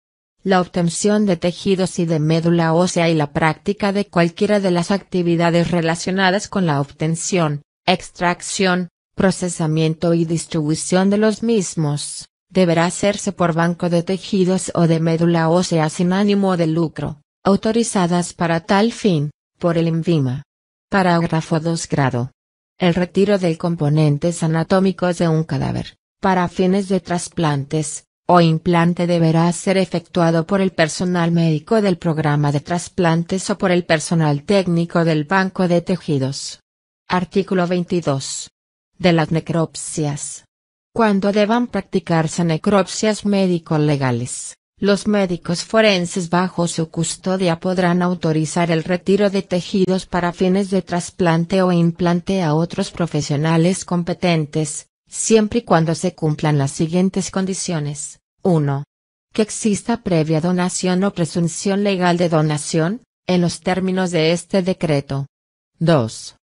La obtención de tejidos y de médula ósea y la práctica de cualquiera de las actividades relacionadas con la obtención, Extracción, procesamiento y distribución de los mismos, deberá hacerse por banco de tejidos o de médula ósea sin ánimo de lucro, autorizadas para tal fin, por el INVIMA. Parágrafo 2 grado. El retiro de componentes anatómicos de un cadáver, para fines de trasplantes, o implante deberá ser efectuado por el personal médico del programa de trasplantes o por el personal técnico del banco de tejidos. Artículo 22. De las necropsias. Cuando deban practicarse necropsias médico-legales, los médicos forenses bajo su custodia podrán autorizar el retiro de tejidos para fines de trasplante o implante a otros profesionales competentes, siempre y cuando se cumplan las siguientes condiciones. 1. Que exista previa donación o presunción legal de donación, en los términos de este decreto. 2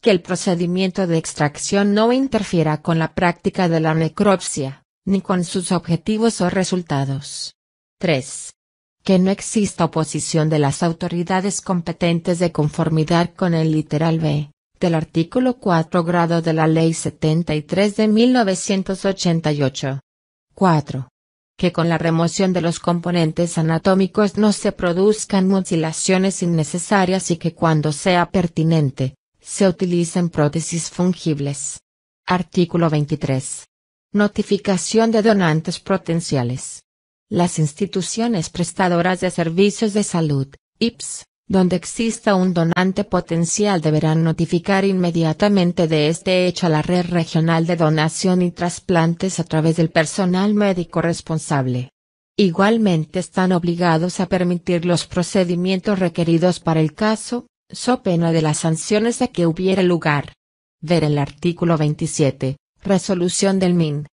que el procedimiento de extracción no interfiera con la práctica de la necropsia, ni con sus objetivos o resultados. 3. Que no exista oposición de las autoridades competentes de conformidad con el literal B del artículo 4 grado de la Ley 73 de 1988. 4. Que con la remoción de los componentes anatómicos no se produzcan mutilaciones innecesarias y que cuando sea pertinente, se utilizan prótesis fungibles. Artículo 23. Notificación de donantes potenciales. Las instituciones prestadoras de servicios de salud, IPS, donde exista un donante potencial deberán notificar inmediatamente de este hecho a la red regional de donación y trasplantes a través del personal médico responsable. Igualmente están obligados a permitir los procedimientos requeridos para el caso, so pena de las sanciones a que hubiera lugar. Ver el artículo 27, resolución del MIN.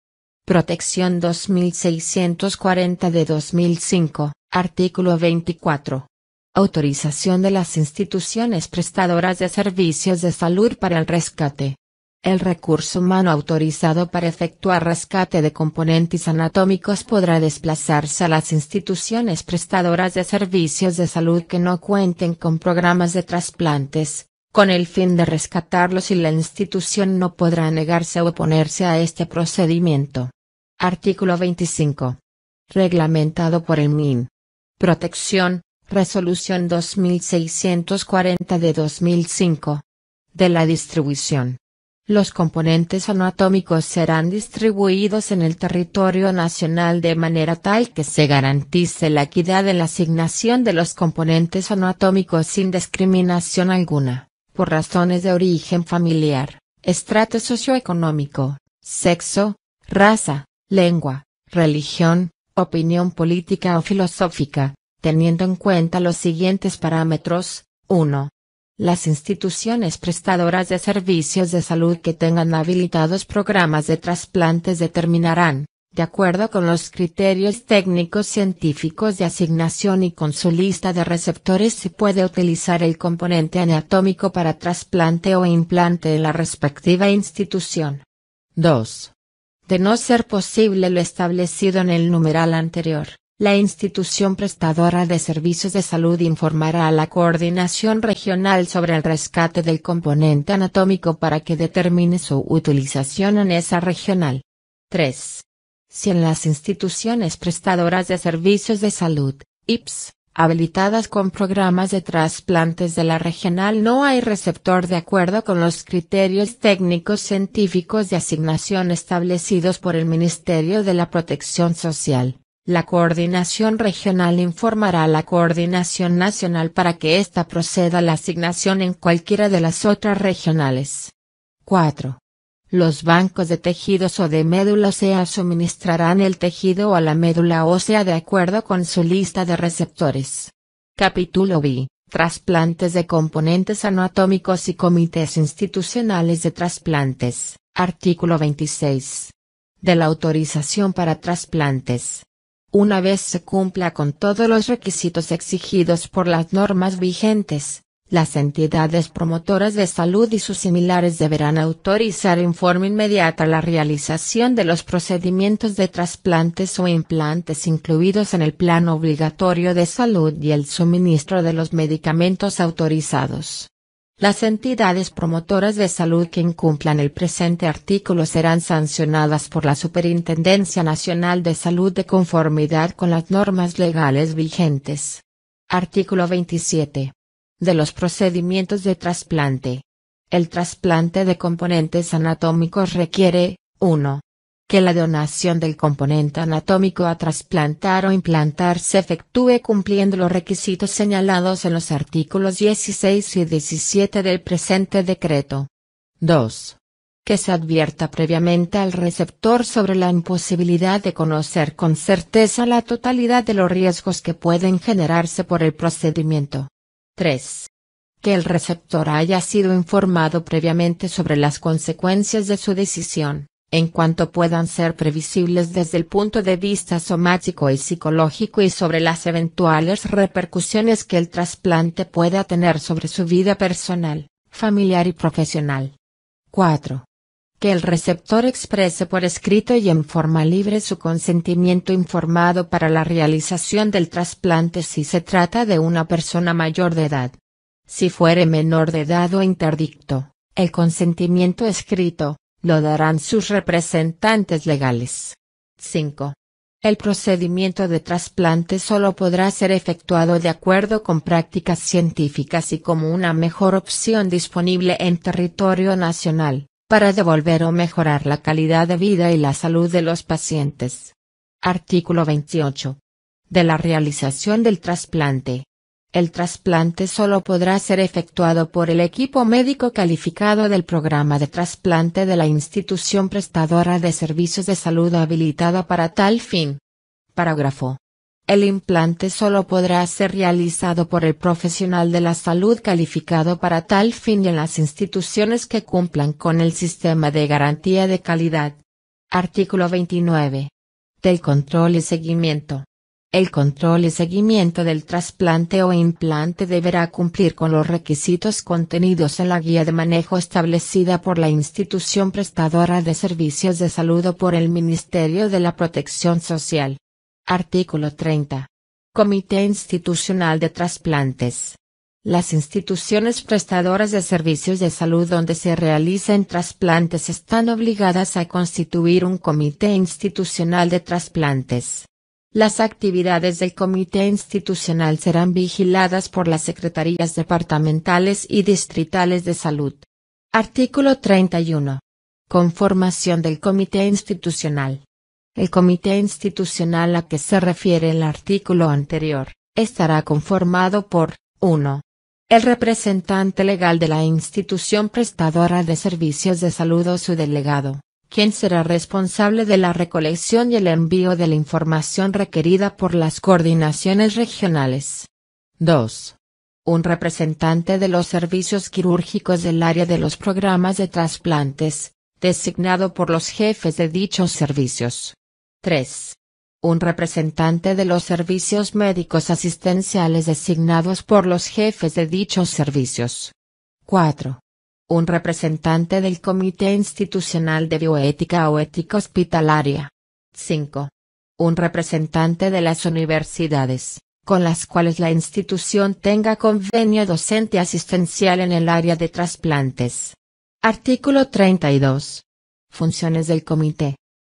Protección 2640 de 2005, artículo 24. Autorización de las instituciones prestadoras de servicios de salud para el rescate el recurso humano autorizado para efectuar rescate de componentes anatómicos podrá desplazarse a las instituciones prestadoras de servicios de salud que no cuenten con programas de trasplantes, con el fin de rescatarlos y la institución no podrá negarse o oponerse a este procedimiento. Artículo 25. Reglamentado por el MIN. Protección, Resolución 2640 de 2005. De la distribución los componentes anatómicos serán distribuidos en el territorio nacional de manera tal que se garantice la equidad en la asignación de los componentes anatómicos sin discriminación alguna, por razones de origen familiar, estrato socioeconómico, sexo, raza, lengua, religión, opinión política o filosófica, teniendo en cuenta los siguientes parámetros, 1. Las instituciones prestadoras de servicios de salud que tengan habilitados programas de trasplantes determinarán, de acuerdo con los criterios técnicos científicos de asignación y con su lista de receptores si puede utilizar el componente anatómico para trasplante o implante en la respectiva institución. 2. De no ser posible lo establecido en el numeral anterior, la institución prestadora de servicios de salud informará a la Coordinación Regional sobre el rescate del componente anatómico para que determine su utilización en esa regional. 3. Si en las instituciones prestadoras de servicios de salud, IPS, habilitadas con programas de trasplantes de la regional no hay receptor de acuerdo con los criterios técnicos científicos de asignación establecidos por el Ministerio de la Protección Social. La Coordinación Regional informará a la Coordinación Nacional para que ésta proceda a la asignación en cualquiera de las otras regionales. 4. Los bancos de tejidos o de médula ósea suministrarán el tejido a la médula ósea de acuerdo con su lista de receptores. Capítulo B. Trasplantes de componentes anatómicos y comités institucionales de trasplantes. Artículo 26. De la autorización para trasplantes una vez se cumpla con todos los requisitos exigidos por las normas vigentes, las entidades promotoras de salud y sus similares deberán autorizar en forma inmediata la realización de los procedimientos de trasplantes o implantes incluidos en el plan obligatorio de salud y el suministro de los medicamentos autorizados. Las entidades promotoras de salud que incumplan el presente artículo serán sancionadas por la Superintendencia Nacional de Salud de conformidad con las normas legales vigentes. Artículo 27. De los procedimientos de trasplante. El trasplante de componentes anatómicos requiere, 1 que la donación del componente anatómico a trasplantar o implantar se efectúe cumpliendo los requisitos señalados en los artículos 16 y 17 del presente decreto. 2. Que se advierta previamente al receptor sobre la imposibilidad de conocer con certeza la totalidad de los riesgos que pueden generarse por el procedimiento. 3 que el receptor haya sido informado previamente sobre las consecuencias de su decisión en cuanto puedan ser previsibles desde el punto de vista somático y psicológico y sobre las eventuales repercusiones que el trasplante pueda tener sobre su vida personal, familiar y profesional. 4. Que el receptor exprese por escrito y en forma libre su consentimiento informado para la realización del trasplante si se trata de una persona mayor de edad. Si fuere menor de edad o interdicto, el consentimiento escrito, lo darán sus representantes legales. 5. El procedimiento de trasplante solo podrá ser efectuado de acuerdo con prácticas científicas y como una mejor opción disponible en territorio nacional, para devolver o mejorar la calidad de vida y la salud de los pacientes. Artículo 28. De la realización del trasplante el trasplante solo podrá ser efectuado por el equipo médico calificado del programa de trasplante de la institución prestadora de servicios de salud habilitada para tal fin. Parágrafo. El implante solo podrá ser realizado por el profesional de la salud calificado para tal fin y en las instituciones que cumplan con el sistema de garantía de calidad. Artículo 29. Del control y seguimiento. El control y seguimiento del trasplante o implante deberá cumplir con los requisitos contenidos en la guía de manejo establecida por la institución prestadora de servicios de salud o por el Ministerio de la Protección Social. Artículo 30. Comité Institucional de Trasplantes. Las instituciones prestadoras de servicios de salud donde se realicen trasplantes están obligadas a constituir un comité institucional de trasplantes. Las actividades del comité institucional serán vigiladas por las secretarías departamentales y distritales de salud. Artículo 31. Conformación del comité institucional. El comité institucional a que se refiere el artículo anterior, estará conformado por 1. El representante legal de la institución prestadora de servicios de salud o su delegado quién será responsable de la recolección y el envío de la información requerida por las coordinaciones regionales. 2. Un representante de los servicios quirúrgicos del área de los programas de trasplantes, designado por los jefes de dichos servicios. 3. Un representante de los servicios médicos asistenciales designados por los jefes de dichos servicios. 4 un representante del Comité Institucional de Bioética o Ética Hospitalaria. 5. Un representante de las universidades, con las cuales la institución tenga convenio docente asistencial en el área de trasplantes. Artículo 32. Funciones del Comité.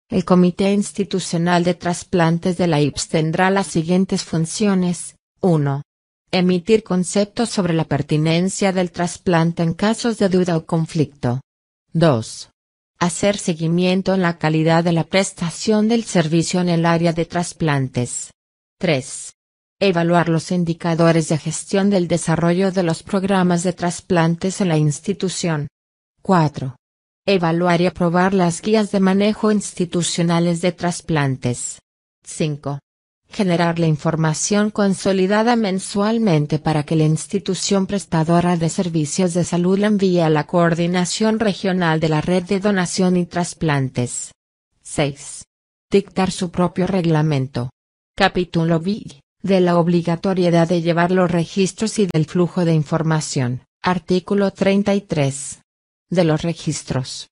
El Comité Institucional de Trasplantes de la IPS tendrá las siguientes funciones. 1. Emitir conceptos sobre la pertinencia del trasplante en casos de duda o conflicto. 2. Hacer seguimiento en la calidad de la prestación del servicio en el área de trasplantes. 3. Evaluar los indicadores de gestión del desarrollo de los programas de trasplantes en la institución. 4. Evaluar y aprobar las guías de manejo institucionales de trasplantes. 5 generar la información consolidada mensualmente para que la institución prestadora de servicios de salud la envíe a la Coordinación Regional de la Red de Donación y Trasplantes. 6. Dictar su propio reglamento. Capítulo B. De la obligatoriedad de llevar los registros y del flujo de información. Artículo 33. De los registros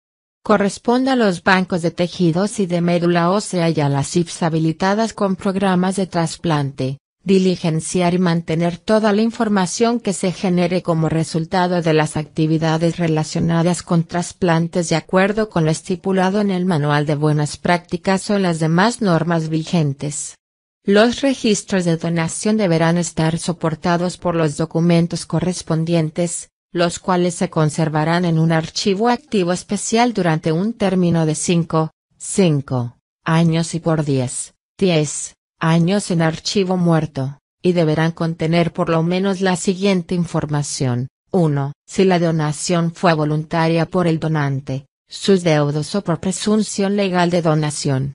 corresponde a los bancos de tejidos y de médula ósea y a las IFS habilitadas con programas de trasplante, diligenciar y mantener toda la información que se genere como resultado de las actividades relacionadas con trasplantes de acuerdo con lo estipulado en el Manual de Buenas Prácticas o las demás normas vigentes. Los registros de donación deberán estar soportados por los documentos correspondientes, los cuales se conservarán en un archivo activo especial durante un término de 5, 5 años y por 10, 10 años en archivo muerto, y deberán contener por lo menos la siguiente información. 1. Si la donación fue voluntaria por el donante, sus deudos o por presunción legal de donación.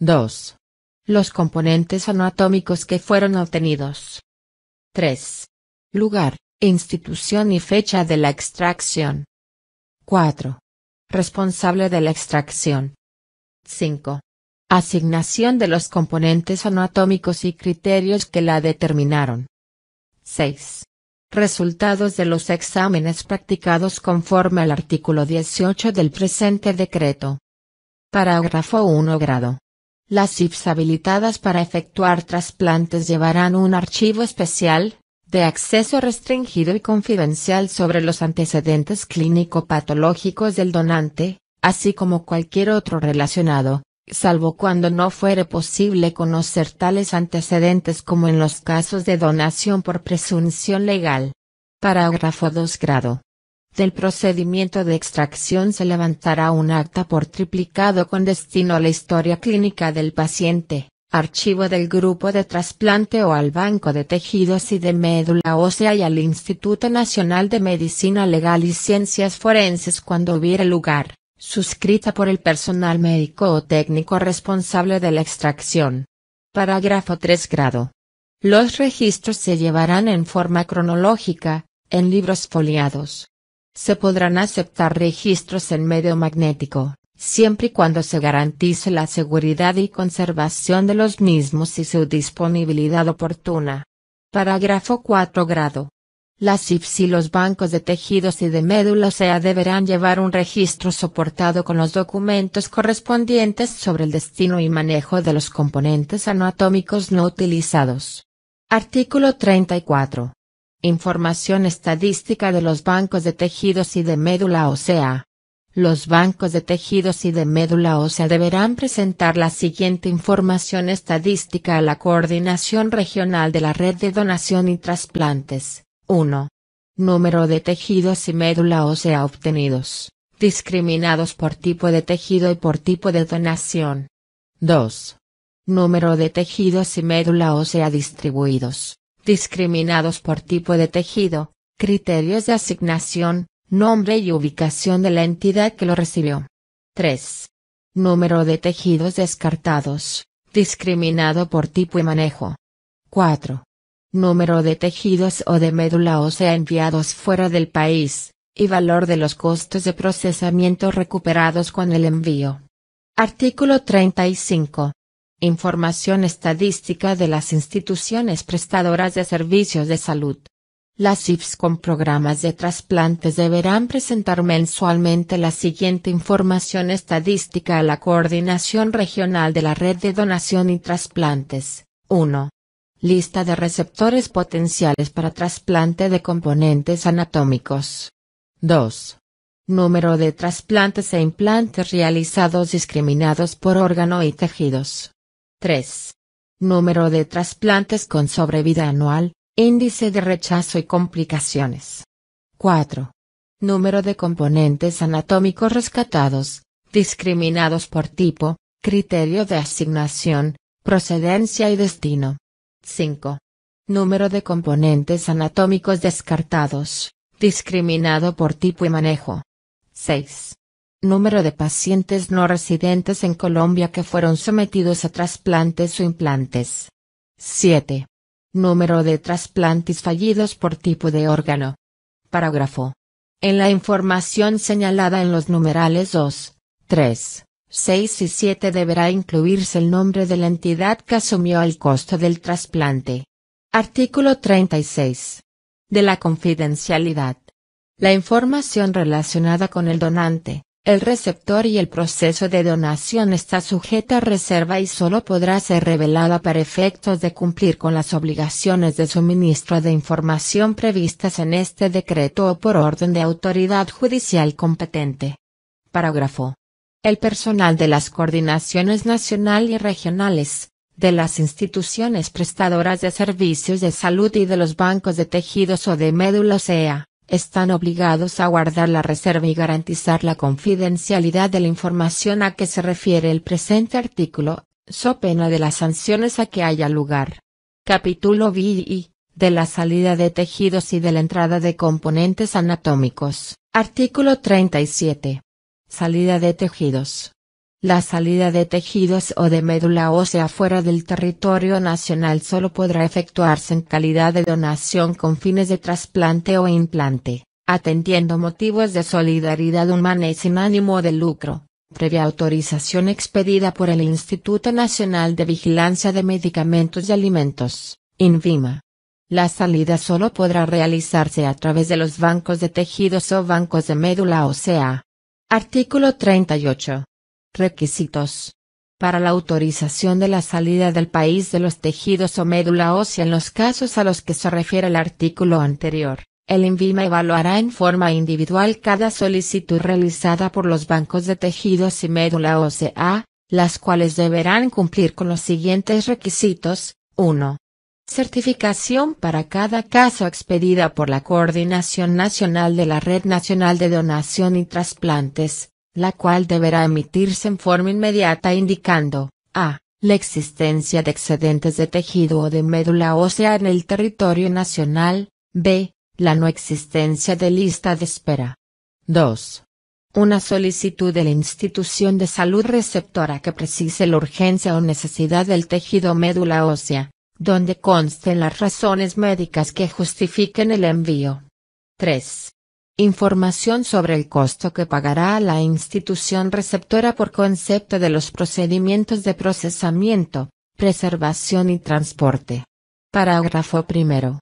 2. Los componentes anatómicos que fueron obtenidos. 3. Lugar, Institución y fecha de la extracción. 4. Responsable de la extracción. 5. Asignación de los componentes anatómicos y criterios que la determinaron. 6. Resultados de los exámenes practicados conforme al artículo 18 del presente decreto. Parágrafo 1 grado. Las ips habilitadas para efectuar trasplantes llevarán un archivo especial, de acceso restringido y confidencial sobre los antecedentes clínico-patológicos del donante, así como cualquier otro relacionado, salvo cuando no fuere posible conocer tales antecedentes como en los casos de donación por presunción legal. Parágrafo 2 grado. Del procedimiento de extracción se levantará un acta por triplicado con destino a la historia clínica del paciente Archivo del Grupo de Trasplante o al Banco de Tejidos y de Médula Ósea y al Instituto Nacional de Medicina Legal y Ciencias Forenses cuando hubiera lugar, suscrita por el personal médico o técnico responsable de la extracción. Parágrafo 3 grado. Los registros se llevarán en forma cronológica, en libros foliados. Se podrán aceptar registros en medio magnético siempre y cuando se garantice la seguridad y conservación de los mismos y su disponibilidad oportuna. Parágrafo 4 grado. Las IFS y los bancos de tejidos y de médula sea deberán llevar un registro soportado con los documentos correspondientes sobre el destino y manejo de los componentes anatómicos no utilizados. Artículo 34. Información estadística de los bancos de tejidos y de médula OSEA. Los bancos de tejidos y de médula ósea deberán presentar la siguiente información estadística a la Coordinación Regional de la Red de Donación y Trasplantes. 1. Número de tejidos y médula ósea obtenidos, discriminados por tipo de tejido y por tipo de donación. 2. Número de tejidos y médula ósea distribuidos, discriminados por tipo de tejido, criterios de asignación, Nombre y ubicación de la entidad que lo recibió. 3. Número de tejidos descartados, discriminado por tipo y manejo. 4. Número de tejidos o de médula sea enviados fuera del país, y valor de los costos de procesamiento recuperados con el envío. Artículo 35. Información estadística de las instituciones prestadoras de servicios de salud. Las IFS con programas de trasplantes deberán presentar mensualmente la siguiente información estadística a la Coordinación Regional de la Red de Donación y Trasplantes. 1. Lista de receptores potenciales para trasplante de componentes anatómicos. 2. Número de trasplantes e implantes realizados discriminados por órgano y tejidos. 3. Número de trasplantes con sobrevida anual, Índice de rechazo y complicaciones. 4. Número de componentes anatómicos rescatados, discriminados por tipo, criterio de asignación, procedencia y destino. 5. Número de componentes anatómicos descartados, discriminado por tipo y manejo. 6. Número de pacientes no residentes en Colombia que fueron sometidos a trasplantes o implantes. 7. Número de trasplantes fallidos por tipo de órgano. Parágrafo. En la información señalada en los numerales 2, 3, 6 y 7 deberá incluirse el nombre de la entidad que asumió el costo del trasplante. Artículo 36. De la confidencialidad. La información relacionada con el donante, el receptor y el proceso de donación está sujeto a reserva y solo podrá ser revelada para efectos de cumplir con las obligaciones de suministro de información previstas en este decreto o por orden de autoridad judicial competente. Parágrafo. El personal de las coordinaciones nacional y regionales, de las instituciones prestadoras de servicios de salud y de los bancos de tejidos o de médula e sea, están obligados a guardar la reserva y garantizar la confidencialidad de la información a que se refiere el presente artículo, so pena de las sanciones a que haya lugar. Capítulo VI. De la salida de tejidos y de la entrada de componentes anatómicos. Artículo 37. Salida de tejidos. La salida de tejidos o de médula ósea fuera del territorio nacional solo podrá efectuarse en calidad de donación con fines de trasplante o implante, atendiendo motivos de solidaridad humana y sin ánimo de lucro, previa autorización expedida por el Instituto Nacional de Vigilancia de Medicamentos y Alimentos, INVIMA. La salida solo podrá realizarse a través de los bancos de tejidos o bancos de médula ósea. Artículo 38. Requisitos. Para la autorización de la salida del país de los tejidos o médula ósea en los casos a los que se refiere el artículo anterior, el INVIMA evaluará en forma individual cada solicitud realizada por los bancos de tejidos y médula ósea, las cuales deberán cumplir con los siguientes requisitos. 1. Certificación para cada caso expedida por la Coordinación Nacional de la Red Nacional de Donación y Trasplantes, la cual deberá emitirse en forma inmediata indicando, a, la existencia de excedentes de tejido o de médula ósea en el territorio nacional, b, la no existencia de lista de espera. 2. Una solicitud de la institución de salud receptora que precise la urgencia o necesidad del tejido médula ósea, donde consten las razones médicas que justifiquen el envío. 3. Información sobre el costo que pagará la institución receptora por concepto de los procedimientos de procesamiento, preservación y transporte. Parágrafo primero.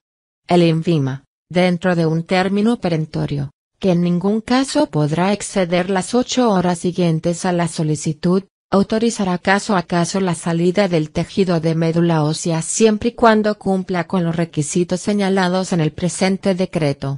El INVIMA, dentro de un término perentorio, que en ningún caso podrá exceder las ocho horas siguientes a la solicitud, autorizará caso a caso la salida del tejido de médula ósea siempre y cuando cumpla con los requisitos señalados en el presente decreto.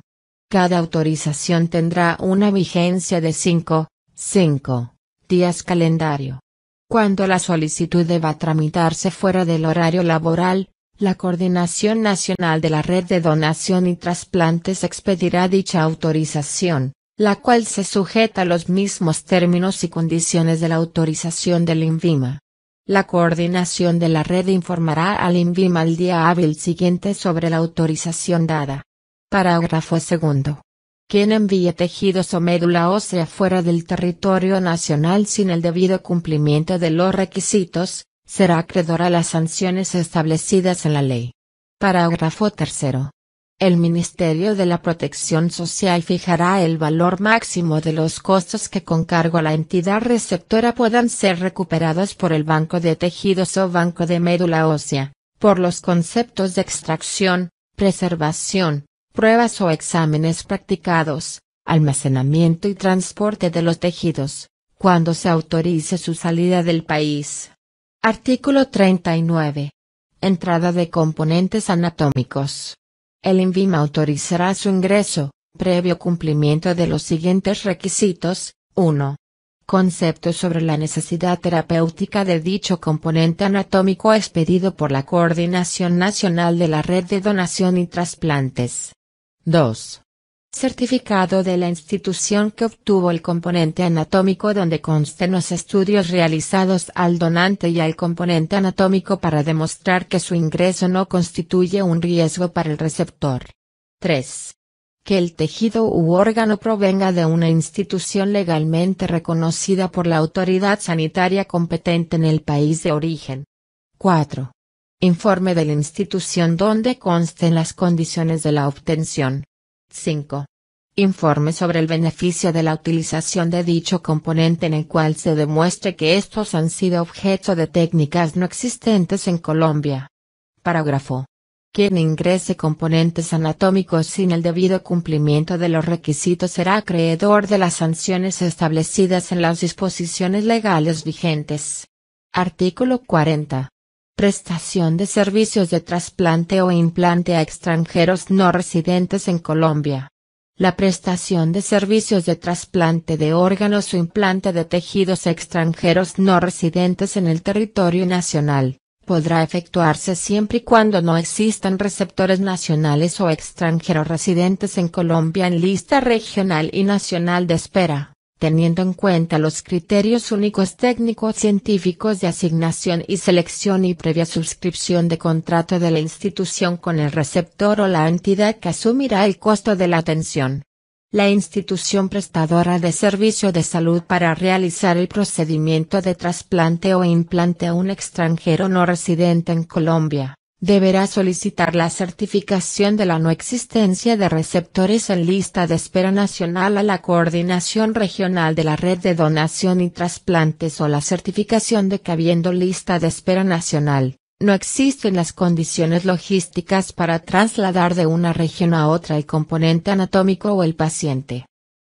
Cada autorización tendrá una vigencia de 5, 5 días calendario. Cuando la solicitud deba tramitarse fuera del horario laboral, la Coordinación Nacional de la Red de Donación y Trasplantes expedirá dicha autorización, la cual se sujeta a los mismos términos y condiciones de la autorización del INVIMA. La coordinación de la red informará al INVIMA el día hábil siguiente sobre la autorización dada. Parágrafo segundo. Quien envíe tejidos o médula ósea fuera del territorio nacional sin el debido cumplimiento de los requisitos, será acreedor a las sanciones establecidas en la ley. Parágrafo tercero. El Ministerio de la Protección Social fijará el valor máximo de los costos que con cargo a la entidad receptora puedan ser recuperados por el banco de tejidos o banco de médula ósea, por los conceptos de extracción, preservación, pruebas o exámenes practicados, almacenamiento y transporte de los tejidos, cuando se autorice su salida del país. Artículo 39. Entrada de componentes anatómicos. El INVIMA autorizará su ingreso, previo cumplimiento de los siguientes requisitos. 1. Concepto sobre la necesidad terapéutica de dicho componente anatómico expedido por la Coordinación Nacional de la Red de Donación y Trasplantes. 2. Certificado de la institución que obtuvo el componente anatómico donde consten los estudios realizados al donante y al componente anatómico para demostrar que su ingreso no constituye un riesgo para el receptor. 3. Que el tejido u órgano provenga de una institución legalmente reconocida por la autoridad sanitaria competente en el país de origen. 4 Informe de la institución donde consten las condiciones de la obtención. 5. Informe sobre el beneficio de la utilización de dicho componente en el cual se demuestre que estos han sido objeto de técnicas no existentes en Colombia. Parágrafo. Quien ingrese componentes anatómicos sin el debido cumplimiento de los requisitos será acreedor de las sanciones establecidas en las disposiciones legales vigentes. Artículo 40. Prestación de servicios de trasplante o implante a extranjeros no residentes en Colombia. La prestación de servicios de trasplante de órganos o implante de tejidos extranjeros no residentes en el territorio nacional, podrá efectuarse siempre y cuando no existan receptores nacionales o extranjeros residentes en Colombia en lista regional y nacional de espera teniendo en cuenta los criterios únicos técnicos científicos de asignación y selección y previa suscripción de contrato de la institución con el receptor o la entidad que asumirá el costo de la atención. La institución prestadora de servicio de salud para realizar el procedimiento de trasplante o implante a un extranjero no residente en Colombia deberá solicitar la certificación de la no existencia de receptores en lista de espera nacional a la Coordinación Regional de la Red de Donación y Trasplantes o la certificación de que habiendo lista de espera nacional, no existen las condiciones logísticas para trasladar de una región a otra el componente anatómico o el paciente.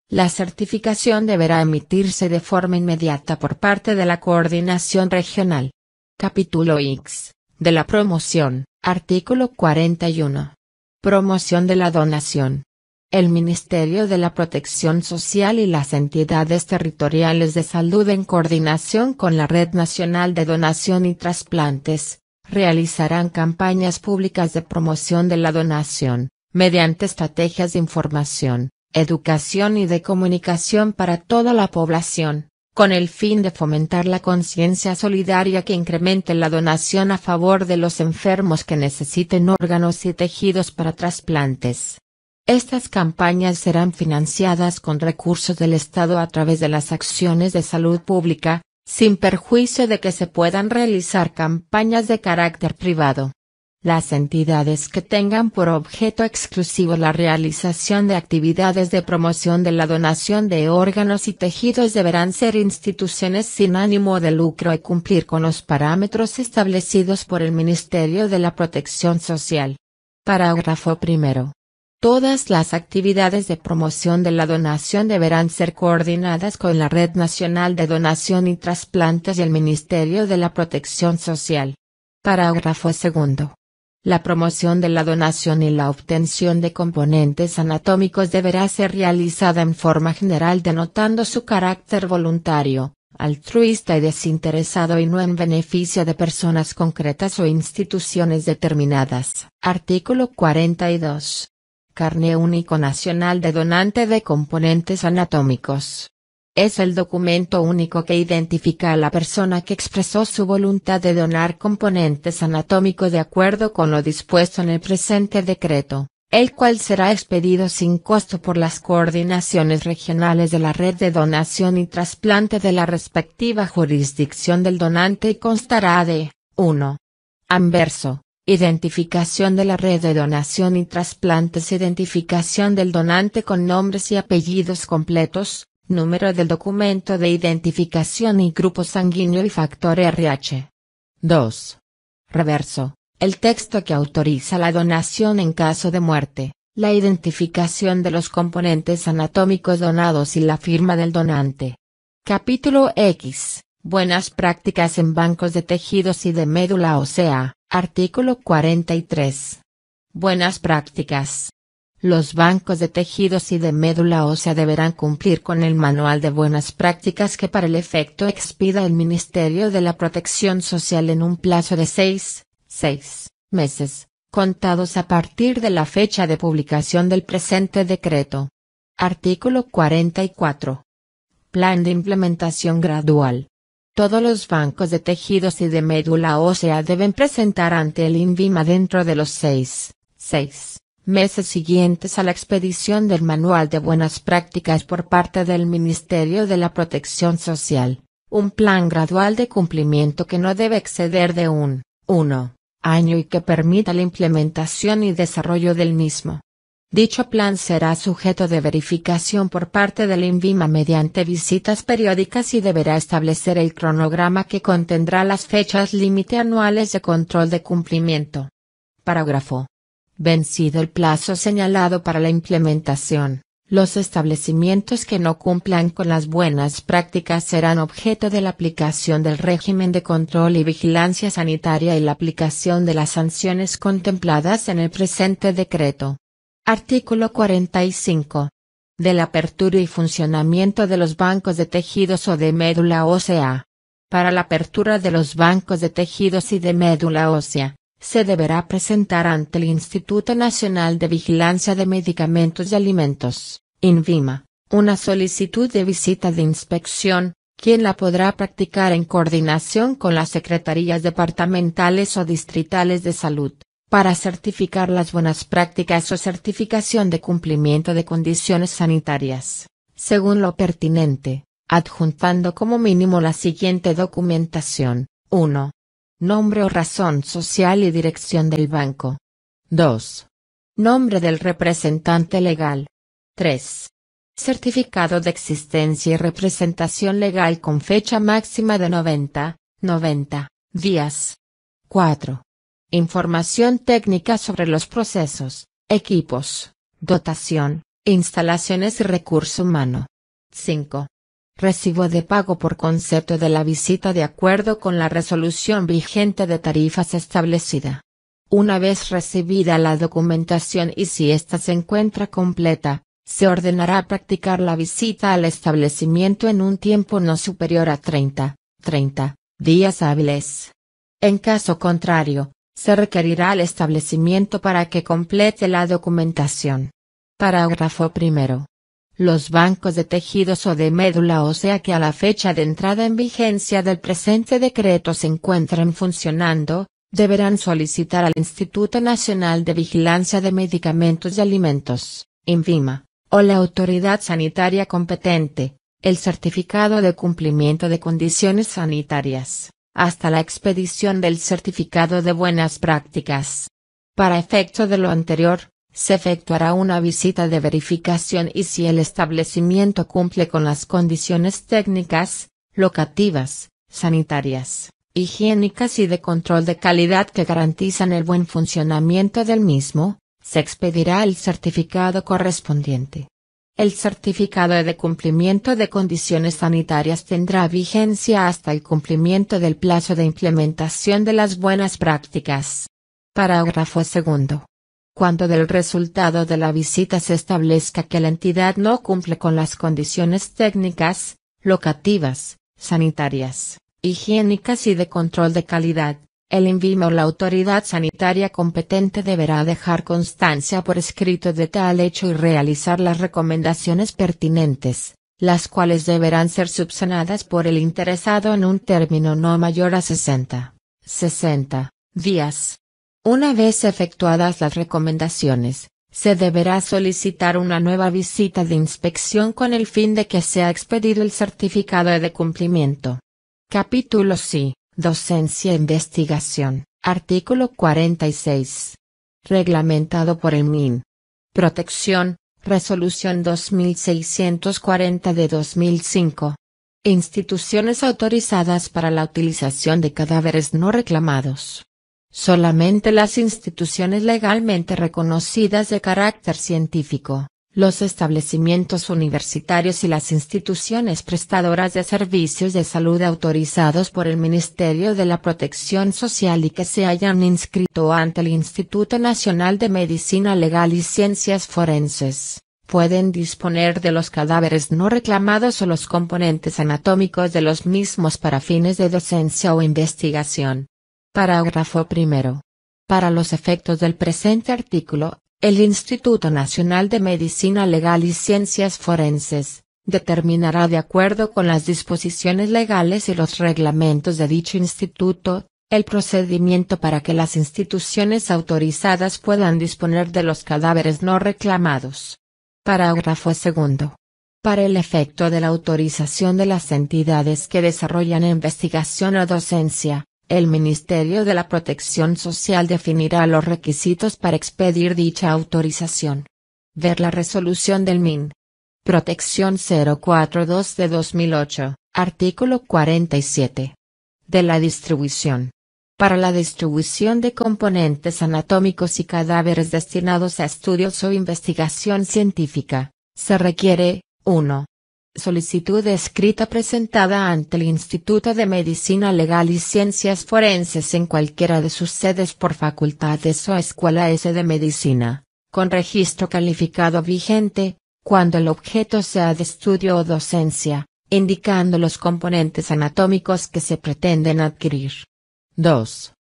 La certificación deberá emitirse de forma inmediata por parte de la Coordinación Regional. Capítulo X de la promoción. Artículo 41. Promoción de la donación. El Ministerio de la Protección Social y las entidades territoriales de salud en coordinación con la Red Nacional de Donación y Trasplantes, realizarán campañas públicas de promoción de la donación, mediante estrategias de información, educación y de comunicación para toda la población con el fin de fomentar la conciencia solidaria que incremente la donación a favor de los enfermos que necesiten órganos y tejidos para trasplantes. Estas campañas serán financiadas con recursos del Estado a través de las acciones de salud pública, sin perjuicio de que se puedan realizar campañas de carácter privado. Las entidades que tengan por objeto exclusivo la realización de actividades de promoción de la donación de órganos y tejidos deberán ser instituciones sin ánimo de lucro y cumplir con los parámetros establecidos por el Ministerio de la Protección Social. Parágrafo primero. Todas las actividades de promoción de la donación deberán ser coordinadas con la Red Nacional de Donación y Trasplantes y el Ministerio de la Protección Social. Parágrafo segundo. La promoción de la donación y la obtención de componentes anatómicos deberá ser realizada en forma general denotando su carácter voluntario, altruista y desinteresado y no en beneficio de personas concretas o instituciones determinadas. Artículo 42. Carne único nacional de donante de componentes anatómicos. Es el documento único que identifica a la persona que expresó su voluntad de donar componentes anatómicos de acuerdo con lo dispuesto en el presente decreto, el cual será expedido sin costo por las coordinaciones regionales de la red de donación y trasplante de la respectiva jurisdicción del donante y constará de 1. Anverso. Identificación de la red de donación y trasplantes. Identificación del donante con nombres y apellidos completos, número del documento de identificación y grupo sanguíneo y factor RH. 2. Reverso, el texto que autoriza la donación en caso de muerte, la identificación de los componentes anatómicos donados y la firma del donante. Capítulo X. Buenas prácticas en bancos de tejidos y de médula ósea, artículo 43. Buenas prácticas. Los bancos de tejidos y de médula ósea deberán cumplir con el Manual de Buenas Prácticas que para el efecto expida el Ministerio de la Protección Social en un plazo de seis, 6 meses, contados a partir de la fecha de publicación del presente decreto. Artículo 44. Plan de implementación gradual. Todos los bancos de tejidos y de médula ósea deben presentar ante el INVIMA dentro de los seis, seis meses siguientes a la expedición del Manual de Buenas Prácticas por parte del Ministerio de la Protección Social, un plan gradual de cumplimiento que no debe exceder de un 1 año y que permita la implementación y desarrollo del mismo. Dicho plan será sujeto de verificación por parte del INVIMA mediante visitas periódicas y deberá establecer el cronograma que contendrá las fechas límite anuales de control de cumplimiento. Parágrafo Vencido el plazo señalado para la implementación, los establecimientos que no cumplan con las buenas prácticas serán objeto de la aplicación del régimen de control y vigilancia sanitaria y la aplicación de las sanciones contempladas en el presente decreto. Artículo 45. Del apertura y funcionamiento de los bancos de tejidos o de médula ósea. Para la apertura de los bancos de tejidos y de médula ósea, se deberá presentar ante el Instituto Nacional de Vigilancia de Medicamentos y Alimentos, INVIMA, una solicitud de visita de inspección, quien la podrá practicar en coordinación con las secretarías departamentales o distritales de salud, para certificar las buenas prácticas o certificación de cumplimiento de condiciones sanitarias, según lo pertinente, adjuntando como mínimo la siguiente documentación. 1. Nombre o razón social y dirección del banco. 2. Nombre del representante legal. 3. Certificado de existencia y representación legal con fecha máxima de 90, 90 días. 4. Información técnica sobre los procesos, equipos, dotación, instalaciones y recurso humano. 5 recibo de pago por concepto de la visita de acuerdo con la resolución vigente de tarifas establecida. Una vez recibida la documentación y si ésta se encuentra completa, se ordenará practicar la visita al establecimiento en un tiempo no superior a 30, 30 días hábiles. En caso contrario, se requerirá al establecimiento para que complete la documentación. Parágrafo primero los bancos de tejidos o de médula o sea que a la fecha de entrada en vigencia del presente decreto se encuentran funcionando, deberán solicitar al Instituto Nacional de Vigilancia de Medicamentos y Alimentos, INVIMA, o la autoridad sanitaria competente, el certificado de cumplimiento de condiciones sanitarias, hasta la expedición del certificado de buenas prácticas. Para efecto de lo anterior, se efectuará una visita de verificación y si el establecimiento cumple con las condiciones técnicas, locativas, sanitarias, higiénicas y de control de calidad que garantizan el buen funcionamiento del mismo, se expedirá el certificado correspondiente. El certificado de cumplimiento de condiciones sanitarias tendrá vigencia hasta el cumplimiento del plazo de implementación de las buenas prácticas. Parágrafo segundo cuando del resultado de la visita se establezca que la entidad no cumple con las condiciones técnicas, locativas, sanitarias, higiénicas y de control de calidad, el INVIMA o la autoridad sanitaria competente deberá dejar constancia por escrito de tal hecho y realizar las recomendaciones pertinentes, las cuales deberán ser subsanadas por el interesado en un término no mayor a 60, 60 días una vez efectuadas las recomendaciones, se deberá solicitar una nueva visita de inspección con el fin de que sea expedido el certificado de cumplimiento. Capítulo C. Docencia e investigación. Artículo 46. Reglamentado por el MIN. Protección. Resolución 2640 de 2005. Instituciones autorizadas para la utilización de cadáveres no reclamados. Solamente las instituciones legalmente reconocidas de carácter científico, los establecimientos universitarios y las instituciones prestadoras de servicios de salud autorizados por el Ministerio de la Protección Social y que se hayan inscrito ante el Instituto Nacional de Medicina Legal y Ciencias Forenses, pueden disponer de los cadáveres no reclamados o los componentes anatómicos de los mismos para fines de docencia o investigación. Parágrafo primero. Para los efectos del presente artículo, el Instituto Nacional de Medicina Legal y Ciencias Forenses, determinará de acuerdo con las disposiciones legales y los reglamentos de dicho instituto, el procedimiento para que las instituciones autorizadas puedan disponer de los cadáveres no reclamados. Parágrafo segundo. Para el efecto de la autorización de las entidades que desarrollan investigación o docencia, el Ministerio de la Protección Social definirá los requisitos para expedir dicha autorización. Ver la resolución del MIN. Protección 042 de 2008, artículo 47. De la distribución. Para la distribución de componentes anatómicos y cadáveres destinados a estudios o investigación científica, se requiere, 1. Solicitud escrita presentada ante el Instituto de Medicina Legal y Ciencias Forenses en cualquiera de sus sedes por facultades o escuela S de medicina, con registro calificado vigente, cuando el objeto sea de estudio o docencia, indicando los componentes anatómicos que se pretenden adquirir. 2.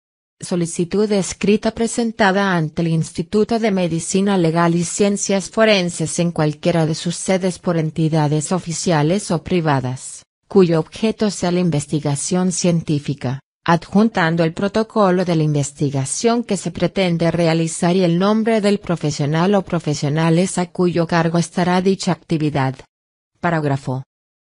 Solicitud escrita presentada ante el Instituto de Medicina Legal y Ciencias Forenses en cualquiera de sus sedes por entidades oficiales o privadas, cuyo objeto sea la investigación científica, adjuntando el protocolo de la investigación que se pretende realizar y el nombre del profesional o profesionales a cuyo cargo estará dicha actividad. Parágrafo.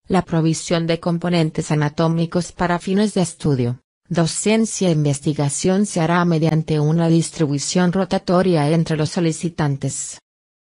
La provisión de componentes anatómicos para fines de estudio Docencia e investigación se hará mediante una distribución rotatoria entre los solicitantes.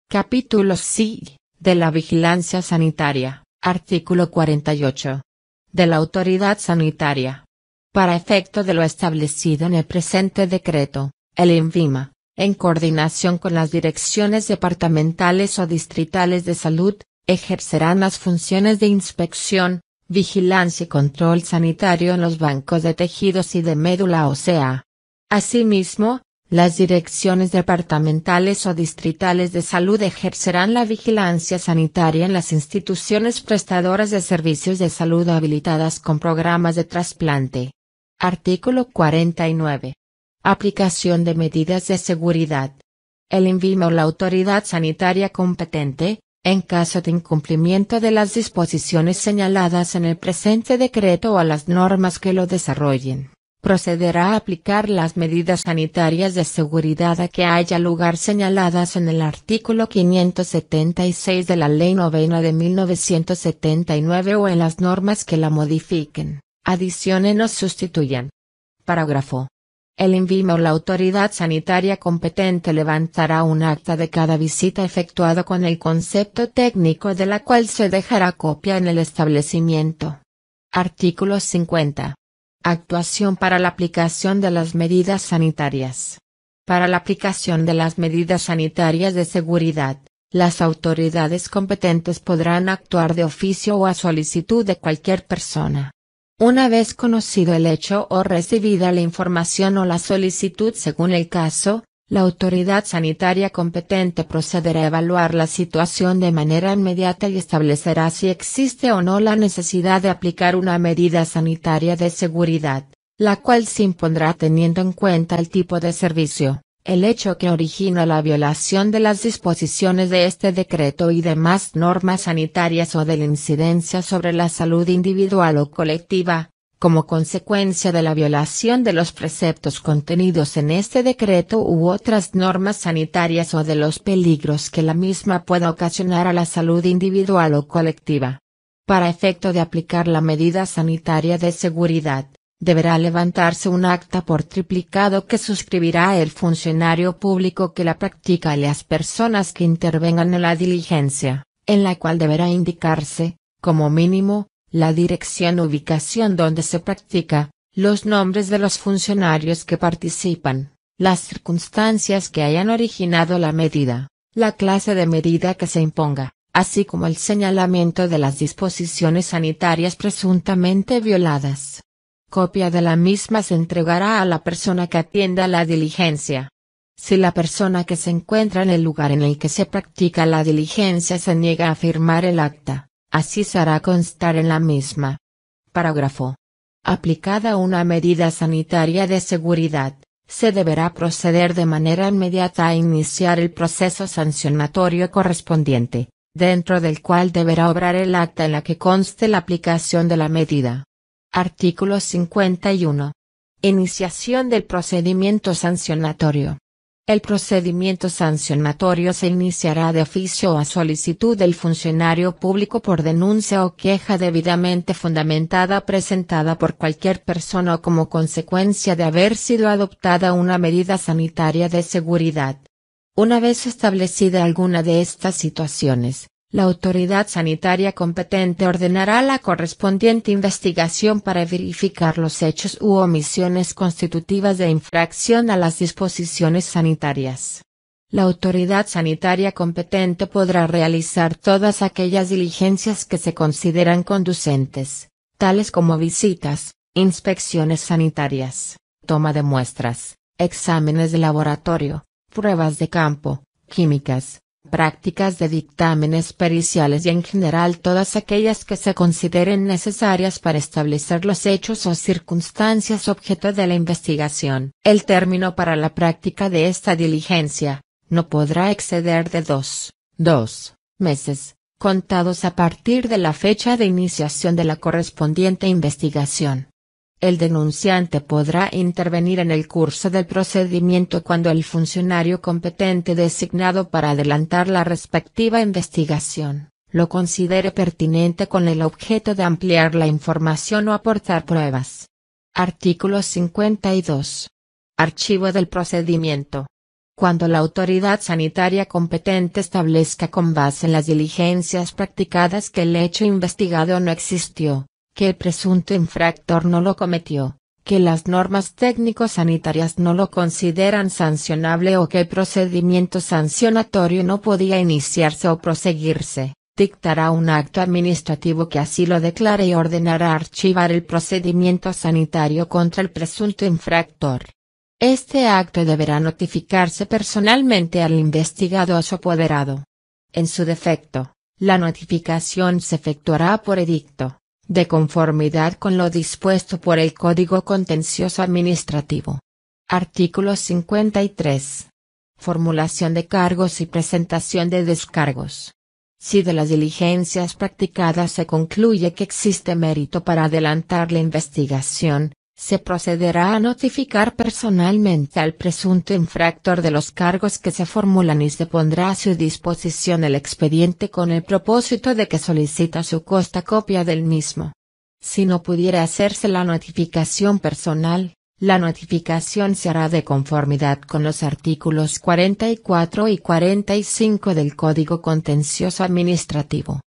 Capítulo C de la vigilancia sanitaria, artículo 48. De la autoridad sanitaria. Para efecto de lo establecido en el presente decreto, el INVIMA, en coordinación con las direcciones departamentales o distritales de salud, ejercerán las funciones de inspección, vigilancia y control sanitario en los bancos de tejidos y de médula ósea. Asimismo, las direcciones departamentales o distritales de salud ejercerán la vigilancia sanitaria en las instituciones prestadoras de servicios de salud habilitadas con programas de trasplante. Artículo 49. Aplicación de medidas de seguridad. El INVIMA o la autoridad sanitaria competente, en caso de incumplimiento de las disposiciones señaladas en el presente decreto o a las normas que lo desarrollen, procederá a aplicar las medidas sanitarias de seguridad a que haya lugar señaladas en el artículo 576 de la Ley Novena de 1979 o en las normas que la modifiquen, adicionen o sustituyan. Parágrafo el INVIMA o la autoridad sanitaria competente levantará un acta de cada visita efectuada con el concepto técnico de la cual se dejará copia en el establecimiento. Artículo 50. Actuación para la aplicación de las medidas sanitarias. Para la aplicación de las medidas sanitarias de seguridad, las autoridades competentes podrán actuar de oficio o a solicitud de cualquier persona una vez conocido el hecho o recibida la información o la solicitud según el caso, la autoridad sanitaria competente procederá a evaluar la situación de manera inmediata y establecerá si existe o no la necesidad de aplicar una medida sanitaria de seguridad, la cual se impondrá teniendo en cuenta el tipo de servicio, el hecho que origina la violación de las disposiciones de este decreto y demás normas sanitarias o de la incidencia sobre la salud individual o colectiva, como consecuencia de la violación de los preceptos contenidos en este decreto u otras normas sanitarias o de los peligros que la misma pueda ocasionar a la salud individual o colectiva. Para efecto de aplicar la medida sanitaria de seguridad, deberá levantarse un acta por triplicado que suscribirá el funcionario público que la practica y las personas que intervengan en la diligencia, en la cual deberá indicarse, como mínimo, la dirección ubicación donde se practica, los nombres de los funcionarios que participan, las circunstancias que hayan originado la medida, la clase de medida que se imponga, así como el señalamiento de las disposiciones sanitarias presuntamente violadas. Copia de la misma se entregará a la persona que atienda la diligencia. Si la persona que se encuentra en el lugar en el que se practica la diligencia se niega a firmar el acta, así se hará constar en la misma. Parágrafo. Aplicada una medida sanitaria de seguridad, se deberá proceder de manera inmediata a iniciar el proceso sancionatorio correspondiente, dentro del cual deberá obrar el acta en la que conste la aplicación de la medida. Artículo 51. Iniciación del procedimiento sancionatorio. El procedimiento sancionatorio se iniciará de oficio o a solicitud del funcionario público por denuncia o queja debidamente fundamentada presentada por cualquier persona o como consecuencia de haber sido adoptada una medida sanitaria de seguridad. Una vez establecida alguna de estas situaciones, la autoridad sanitaria competente ordenará la correspondiente investigación para verificar los hechos u omisiones constitutivas de infracción a las disposiciones sanitarias. La autoridad sanitaria competente podrá realizar todas aquellas diligencias que se consideran conducentes, tales como visitas, inspecciones sanitarias, toma de muestras, exámenes de laboratorio, pruebas de campo, químicas, prácticas de dictámenes periciales y en general todas aquellas que se consideren necesarias para establecer los hechos o circunstancias objeto de la investigación. El término para la práctica de esta diligencia, no podrá exceder de dos, dos meses, contados a partir de la fecha de iniciación de la correspondiente investigación. El denunciante podrá intervenir en el curso del procedimiento cuando el funcionario competente designado para adelantar la respectiva investigación, lo considere pertinente con el objeto de ampliar la información o aportar pruebas. Artículo 52. Archivo del procedimiento. Cuando la autoridad sanitaria competente establezca con base en las diligencias practicadas que el hecho investigado no existió, que el presunto infractor no lo cometió, que las normas técnico-sanitarias no lo consideran sancionable o que el procedimiento sancionatorio no podía iniciarse o proseguirse, dictará un acto administrativo que así lo declare y ordenará archivar el procedimiento sanitario contra el presunto infractor. Este acto deberá notificarse personalmente al investigado o su apoderado. En su defecto, la notificación se efectuará por edicto de conformidad con lo dispuesto por el Código Contencioso Administrativo. Artículo 53. Formulación de cargos y presentación de descargos. Si de las diligencias practicadas se concluye que existe mérito para adelantar la investigación, se procederá a notificar personalmente al presunto infractor de los cargos que se formulan y se pondrá a su disposición el expediente con el propósito de que solicita su costa copia del mismo. Si no pudiera hacerse la notificación personal, la notificación se hará de conformidad con los artículos 44 y 45 del Código Contencioso Administrativo.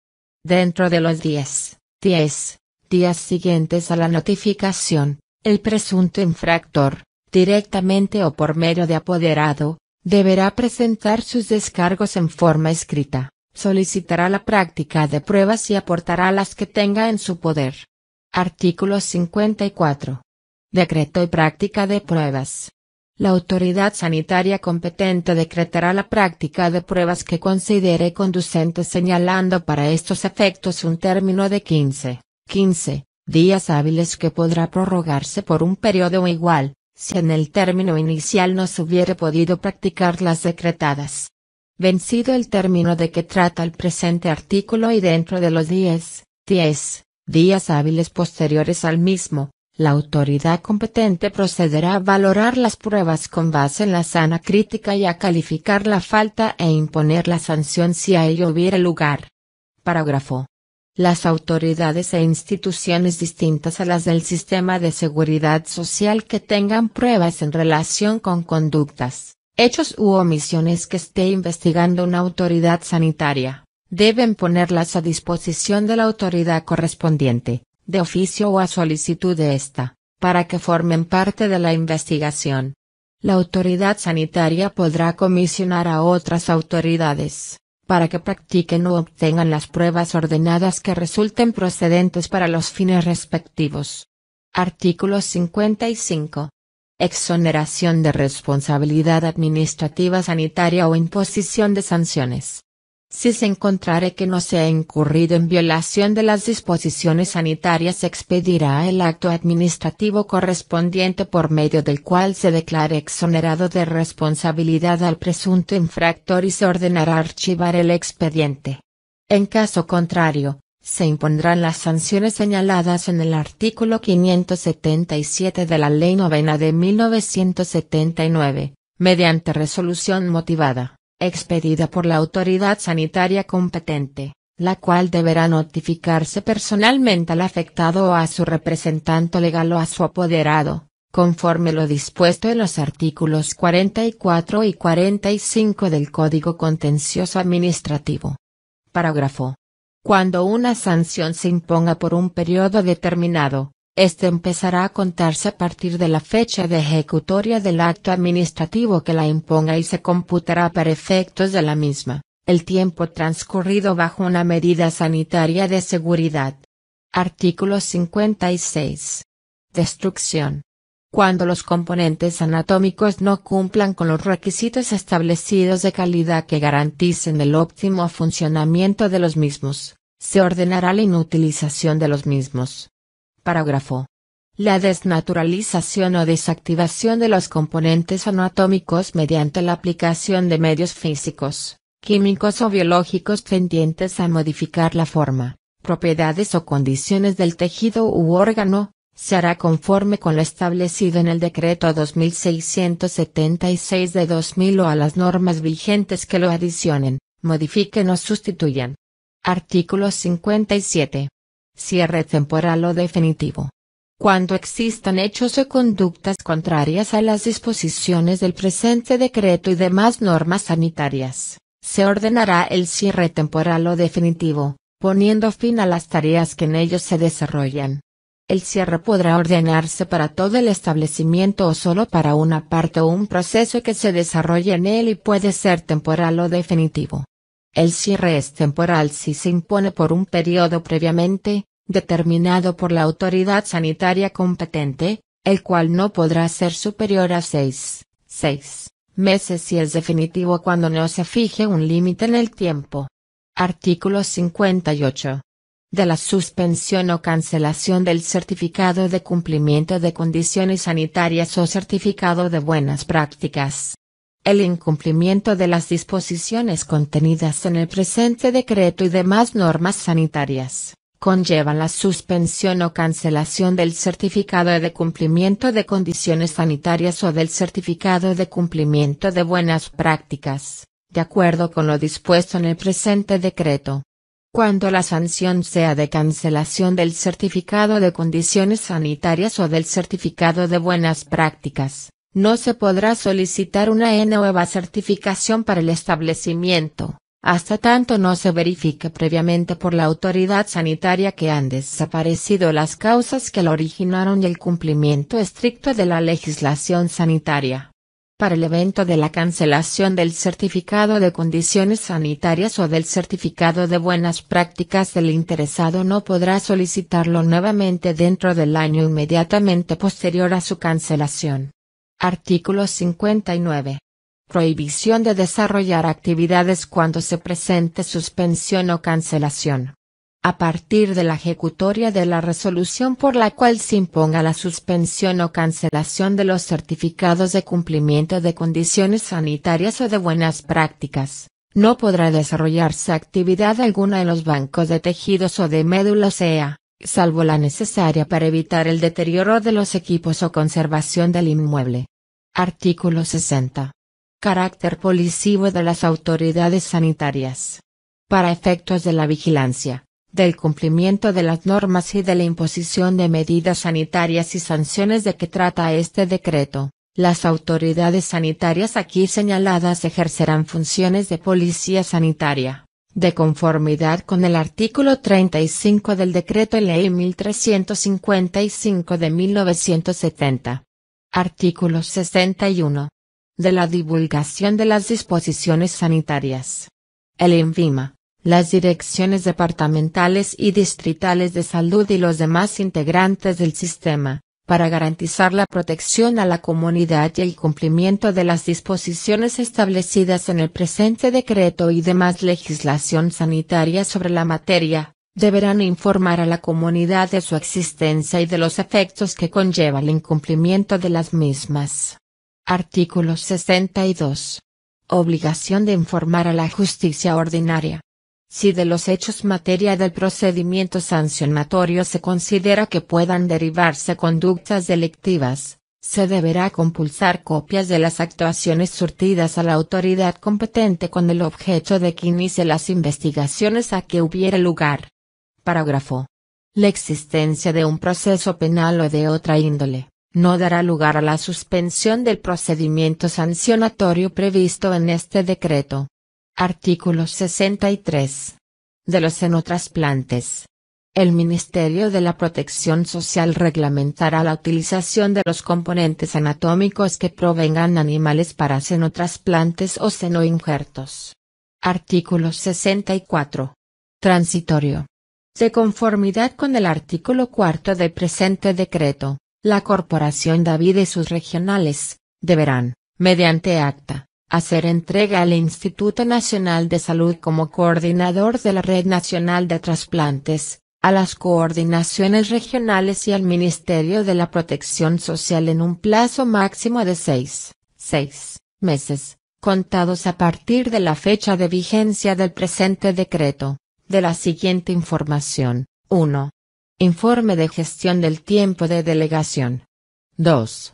Dentro de los 10, 10 días siguientes a la notificación, el presunto infractor, directamente o por medio de apoderado, deberá presentar sus descargos en forma escrita, solicitará la práctica de pruebas y aportará las que tenga en su poder. Artículo 54. Decreto y práctica de pruebas. La autoridad sanitaria competente decretará la práctica de pruebas que considere conducente señalando para estos efectos un término de 15, 15 días hábiles que podrá prorrogarse por un periodo igual, si en el término inicial no se hubiere podido practicar las decretadas. Vencido el término de que trata el presente artículo y dentro de los 10, 10 días hábiles posteriores al mismo, la autoridad competente procederá a valorar las pruebas con base en la sana crítica y a calificar la falta e imponer la sanción si a ello hubiere lugar. Parágrafo las autoridades e instituciones distintas a las del sistema de seguridad social que tengan pruebas en relación con conductas, hechos u omisiones que esté investigando una autoridad sanitaria, deben ponerlas a disposición de la autoridad correspondiente, de oficio o a solicitud de ésta, para que formen parte de la investigación. La autoridad sanitaria podrá comisionar a otras autoridades para que practiquen o obtengan las pruebas ordenadas que resulten procedentes para los fines respectivos. Artículo 55. Exoneración de responsabilidad administrativa sanitaria o imposición de sanciones si se encontrare que no se ha incurrido en violación de las disposiciones sanitarias expedirá el acto administrativo correspondiente por medio del cual se declare exonerado de responsabilidad al presunto infractor y se ordenará archivar el expediente. En caso contrario, se impondrán las sanciones señaladas en el artículo 577 de la Ley Novena de 1979, mediante resolución motivada expedida por la autoridad sanitaria competente, la cual deberá notificarse personalmente al afectado o a su representante legal o a su apoderado, conforme lo dispuesto en los artículos 44 y 45 del Código Contencioso Administrativo. Parágrafo. Cuando una sanción se imponga por un periodo determinado, este empezará a contarse a partir de la fecha de ejecutoria del acto administrativo que la imponga y se computará para efectos de la misma, el tiempo transcurrido bajo una medida sanitaria de seguridad. Artículo 56. Destrucción. Cuando los componentes anatómicos no cumplan con los requisitos establecidos de calidad que garanticen el óptimo funcionamiento de los mismos, se ordenará la inutilización de los mismos. Parágrafo. La desnaturalización o desactivación de los componentes anatómicos mediante la aplicación de medios físicos, químicos o biológicos tendientes a modificar la forma, propiedades o condiciones del tejido u órgano, se hará conforme con lo establecido en el decreto 2676 de 2000 o a las normas vigentes que lo adicionen, modifiquen o sustituyan. Artículo 57. Cierre temporal o definitivo. Cuando existan hechos o conductas contrarias a las disposiciones del presente decreto y demás normas sanitarias, se ordenará el cierre temporal o definitivo, poniendo fin a las tareas que en ellos se desarrollan. El cierre podrá ordenarse para todo el establecimiento o solo para una parte o un proceso que se desarrolle en él y puede ser temporal o definitivo. El cierre es temporal si se impone por un periodo previamente, determinado por la autoridad sanitaria competente, el cual no podrá ser superior a seis, seis, meses si es definitivo cuando no se fije un límite en el tiempo. Artículo 58. De la suspensión o cancelación del certificado de cumplimiento de condiciones sanitarias o certificado de buenas prácticas. El incumplimiento de las disposiciones contenidas en el presente decreto y demás normas sanitarias, conlleva la suspensión o cancelación del certificado de cumplimiento de condiciones sanitarias o del certificado de cumplimiento de buenas prácticas, de acuerdo con lo dispuesto en el presente decreto. Cuando la sanción sea de cancelación del certificado de condiciones sanitarias o del certificado de buenas prácticas, no se podrá solicitar una nueva certificación para el establecimiento, hasta tanto no se verifique previamente por la autoridad sanitaria que han desaparecido las causas que la originaron y el cumplimiento estricto de la legislación sanitaria para el evento de la cancelación del certificado de condiciones sanitarias o del certificado de buenas prácticas el interesado no podrá solicitarlo nuevamente dentro del año inmediatamente posterior a su cancelación. Artículo 59. Prohibición de desarrollar actividades cuando se presente suspensión o cancelación. A partir de la ejecutoria de la resolución por la cual se imponga la suspensión o cancelación de los certificados de cumplimiento de condiciones sanitarias o de buenas prácticas, no podrá desarrollarse actividad alguna en los bancos de tejidos o de médula sea salvo la necesaria para evitar el deterioro de los equipos o conservación del inmueble. Artículo 60. Carácter policivo de las autoridades sanitarias. Para efectos de la vigilancia, del cumplimiento de las normas y de la imposición de medidas sanitarias y sanciones de que trata este decreto, las autoridades sanitarias aquí señaladas ejercerán funciones de policía sanitaria de conformidad con el artículo 35 del Decreto Ley 1355 de 1970. Artículo 61. De la divulgación de las disposiciones sanitarias. El INVIMA, las direcciones departamentales y distritales de salud y los demás integrantes del sistema, para garantizar la protección a la comunidad y el cumplimiento de las disposiciones establecidas en el presente decreto y demás legislación sanitaria sobre la materia, deberán informar a la comunidad de su existencia y de los efectos que conlleva el incumplimiento de las mismas. Artículo 62. Obligación de informar a la justicia ordinaria si de los hechos materia del procedimiento sancionatorio se considera que puedan derivarse conductas delictivas, se deberá compulsar copias de las actuaciones surtidas a la autoridad competente con el objeto de que inicie las investigaciones a que hubiera lugar. Parágrafo. La existencia de un proceso penal o de otra índole, no dará lugar a la suspensión del procedimiento sancionatorio previsto en este decreto Artículo 63. De los senotrasplantes. El Ministerio de la Protección Social reglamentará la utilización de los componentes anatómicos que provengan animales para senotrasplantes o senoinjertos. Artículo 64. Transitorio. De conformidad con el artículo cuarto del presente decreto, la Corporación David y sus regionales, deberán, mediante acta, hacer entrega al Instituto Nacional de Salud como coordinador de la Red Nacional de Trasplantes, a las coordinaciones regionales y al Ministerio de la Protección Social en un plazo máximo de seis, seis meses, contados a partir de la fecha de vigencia del presente decreto, de la siguiente información. 1. Informe de gestión del tiempo de delegación. 2.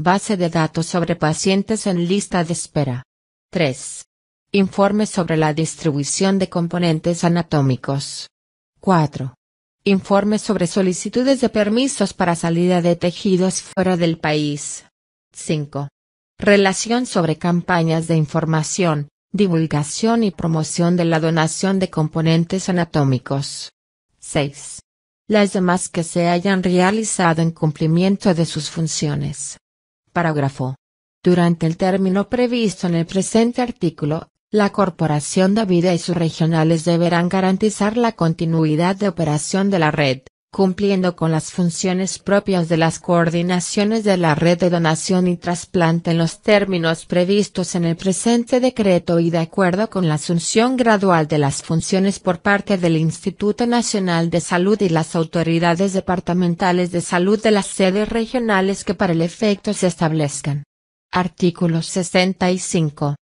Base de datos sobre pacientes en lista de espera. 3. Informe sobre la distribución de componentes anatómicos. 4. Informe sobre solicitudes de permisos para salida de tejidos fuera del país. 5. Relación sobre campañas de información, divulgación y promoción de la donación de componentes anatómicos. 6. Las demás que se hayan realizado en cumplimiento de sus funciones. Durante el término previsto en el presente artículo, la Corporación de y sus regionales deberán garantizar la continuidad de operación de la red cumpliendo con las funciones propias de las coordinaciones de la red de donación y trasplante en los términos previstos en el presente decreto y de acuerdo con la asunción gradual de las funciones por parte del Instituto Nacional de Salud y las autoridades departamentales de salud de las sedes regionales que para el efecto se establezcan. Artículo 65.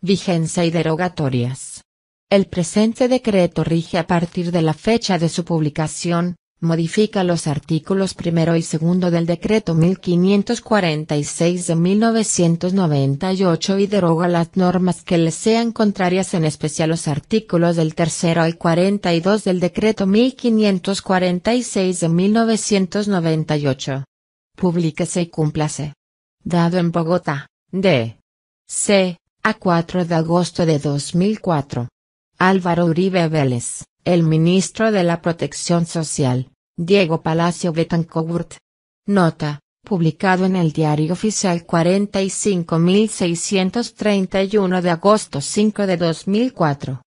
Vigencia y derogatorias. El presente decreto rige a partir de la fecha de su publicación, modifica los artículos primero y segundo del decreto 1546 de 1998 y deroga las normas que le sean contrarias en especial los artículos del tercero y 42 del decreto 1546 de 1998. Publíquese y cúmplase. Dado en Bogotá, D. C. a 4 de agosto de 2004. Álvaro Uribe Vélez. El ministro de la Protección Social, Diego Palacio Betancourt. Nota, publicado en el Diario Oficial 45631 de agosto 5 de 2004.